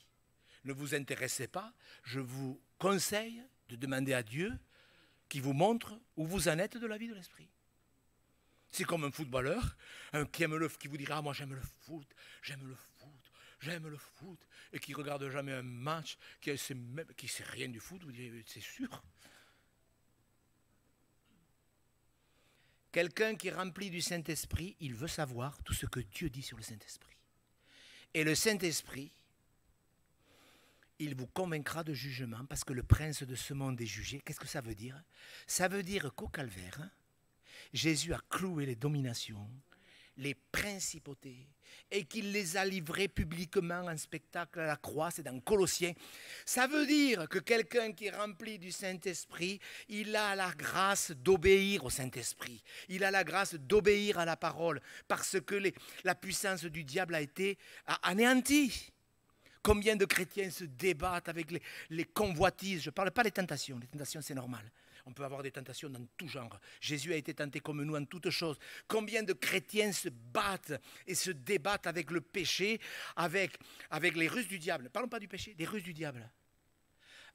ne vous intéressez pas, je vous conseille de demander à Dieu qui vous montre où vous en êtes de la vie de l'esprit. C'est comme un footballeur, un hein, qui aime qui vous dira ah, moi j'aime le foot, j'aime le foot j'aime le foot, et qui regarde jamais un match, qui ne sait, sait, rien du foot, vous dites, c'est sûr. Quelqu'un qui est rempli du Saint-Esprit, il veut savoir tout ce que Dieu dit sur le Saint-Esprit. Et le Saint-Esprit, il vous convaincra de jugement, parce que le prince de ce monde est jugé. Qu'est-ce que ça veut dire Ça veut dire qu'au calvaire, Jésus a cloué les dominations, les principautés et qu'il les a livrées publiquement en spectacle à la croix, c'est dans Colossiens. Ça veut dire que quelqu'un qui est rempli du Saint-Esprit, il a la grâce d'obéir au Saint-Esprit, il a la grâce d'obéir à la parole, parce que les, la puissance du diable a été anéantie. Combien de chrétiens se débattent avec les, les convoitises, je ne parle pas des tentations, les tentations c'est normal, on peut avoir des tentations dans tout genre. Jésus a été tenté comme nous en toutes choses. Combien de chrétiens se battent et se débattent avec le péché, avec, avec les ruses du diable. Parlons pas du péché, des ruses du diable.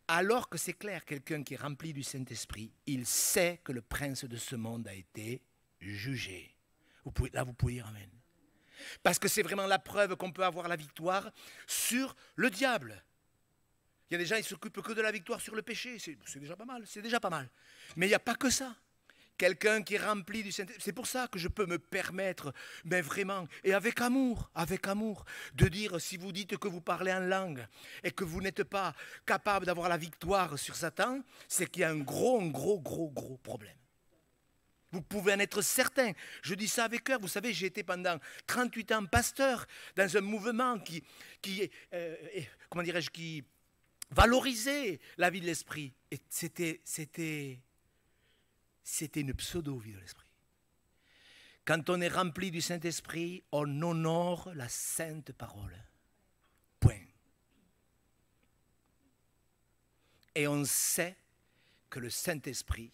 Alors que c'est clair, quelqu'un qui est rempli du Saint-Esprit, il sait que le prince de ce monde a été jugé. Vous pouvez, là, vous pouvez dire Amen. Parce que c'est vraiment la preuve qu'on peut avoir la victoire sur le diable. Il y a des gens, qui s'occupent que de la victoire sur le péché. C'est déjà pas mal, c'est déjà pas mal. Mais il n'y a pas que ça. Quelqu'un qui est rempli du Saint-Esprit. C'est pour ça que je peux me permettre, mais ben vraiment, et avec amour, avec amour, de dire, si vous dites que vous parlez en langue et que vous n'êtes pas capable d'avoir la victoire sur Satan, c'est qu'il y a un gros, gros, gros, gros problème. Vous pouvez en être certain. Je dis ça avec cœur. Vous savez, j'ai été pendant 38 ans pasteur dans un mouvement qui, qui euh, comment dirais-je, qui valoriser la vie de l'esprit. Et c'était, c'était, c'était une pseudo-vie de l'esprit. Quand on est rempli du Saint-Esprit, on honore la sainte parole. Point. Et on sait que le Saint-Esprit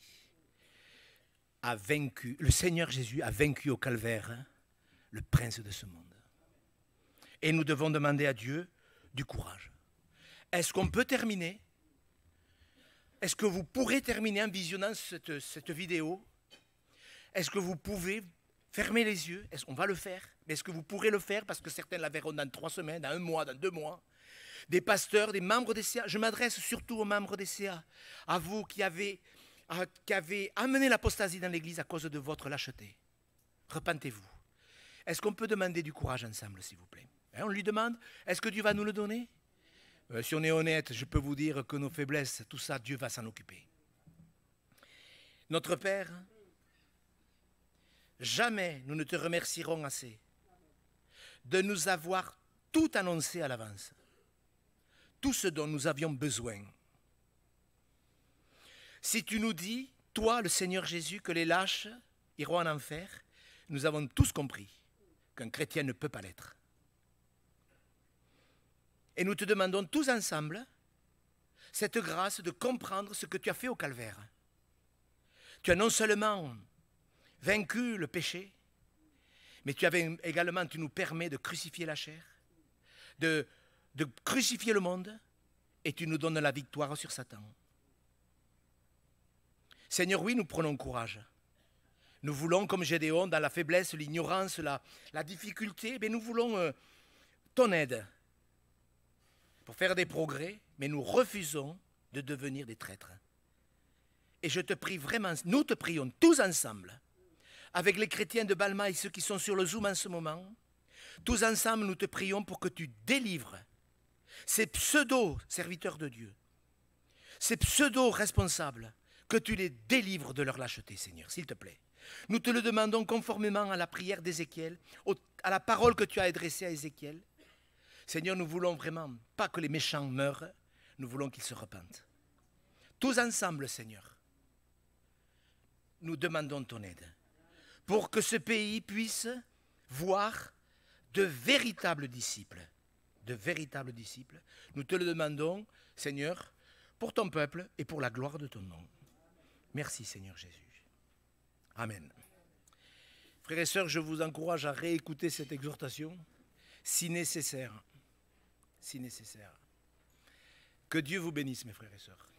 a vaincu, le Seigneur Jésus a vaincu au calvaire hein, le prince de ce monde. Et nous devons demander à Dieu du courage. Est-ce qu'on peut terminer Est-ce que vous pourrez terminer en visionnant cette, vidéo Est-ce que vous pouvez fermer les yeux Est-ce qu'on va le faire est-ce que vous pourrez le faire Parce que certains la verront dans trois semaines, dans un mois, dans deux mois. Des pasteurs, des membres des CA. Je m'adresse surtout aux membres des CA, à vous qui avez, qui avez amené l'apostasie dans l'Église à cause de votre lâcheté. Repentez-vous. Est-ce qu'on peut demander du courage ensemble, s'il vous plaît hein, On lui demande, est-ce que Dieu va nous le donner euh, si on est honnête, je peux vous dire que nos faiblesses, tout ça, Dieu va s'en occuper. Notre Père, jamais nous ne te remercierons assez de nous avoir tout annoncé à l'avance, tout ce dont nous avions besoin. Si tu nous dis, toi le Seigneur Jésus, que les lâches iront en enfer, nous avons tous compris qu'un chrétien ne peut pas l'être. Et nous te demandons tous ensemble cette grâce de comprendre ce que tu as fait au calvaire. Tu as non seulement vaincu le péché, mais tu avais également, tu nous permets de crucifier la chair, de, crucifier le monde, et tu nous donnes la victoire sur Satan. Seigneur, oui, nous prenons courage. Nous voulons, comme Gédéon, dans la faiblesse, l'ignorance, la, difficulté, mais nous voulons euh, ton aide pour faire des progrès, mais nous refusons de devenir des traîtres. Et je te prie vraiment, nous te prions tous ensemble, avec les chrétiens de Balma et ceux qui sont sur le Zoom en ce moment, tous ensemble nous te prions pour que tu délivres ces pseudo-serviteurs de Dieu, ces pseudo-responsables, que tu les délivres de leur lâcheté, Seigneur, s'il te plaît. Nous te le demandons conformément à la prière d'Ézéchiel, à la parole que tu as adressée à Ézéchiel. Seigneur, nous voulons vraiment pas que les méchants meurent, nous voulons qu'ils se repentent. Tous ensemble, Seigneur, nous demandons ton aide pour que ce pays puisse voir de véritables disciples. De véritables disciples. Nous te le demandons, Seigneur, pour ton peuple et pour la gloire de ton nom. Merci, Seigneur Jésus. Amen. Frères et sœurs, je vous encourage à réécouter cette exhortation si nécessaire, si nécessaire. Que Dieu vous bénisse, mes frères et sœurs.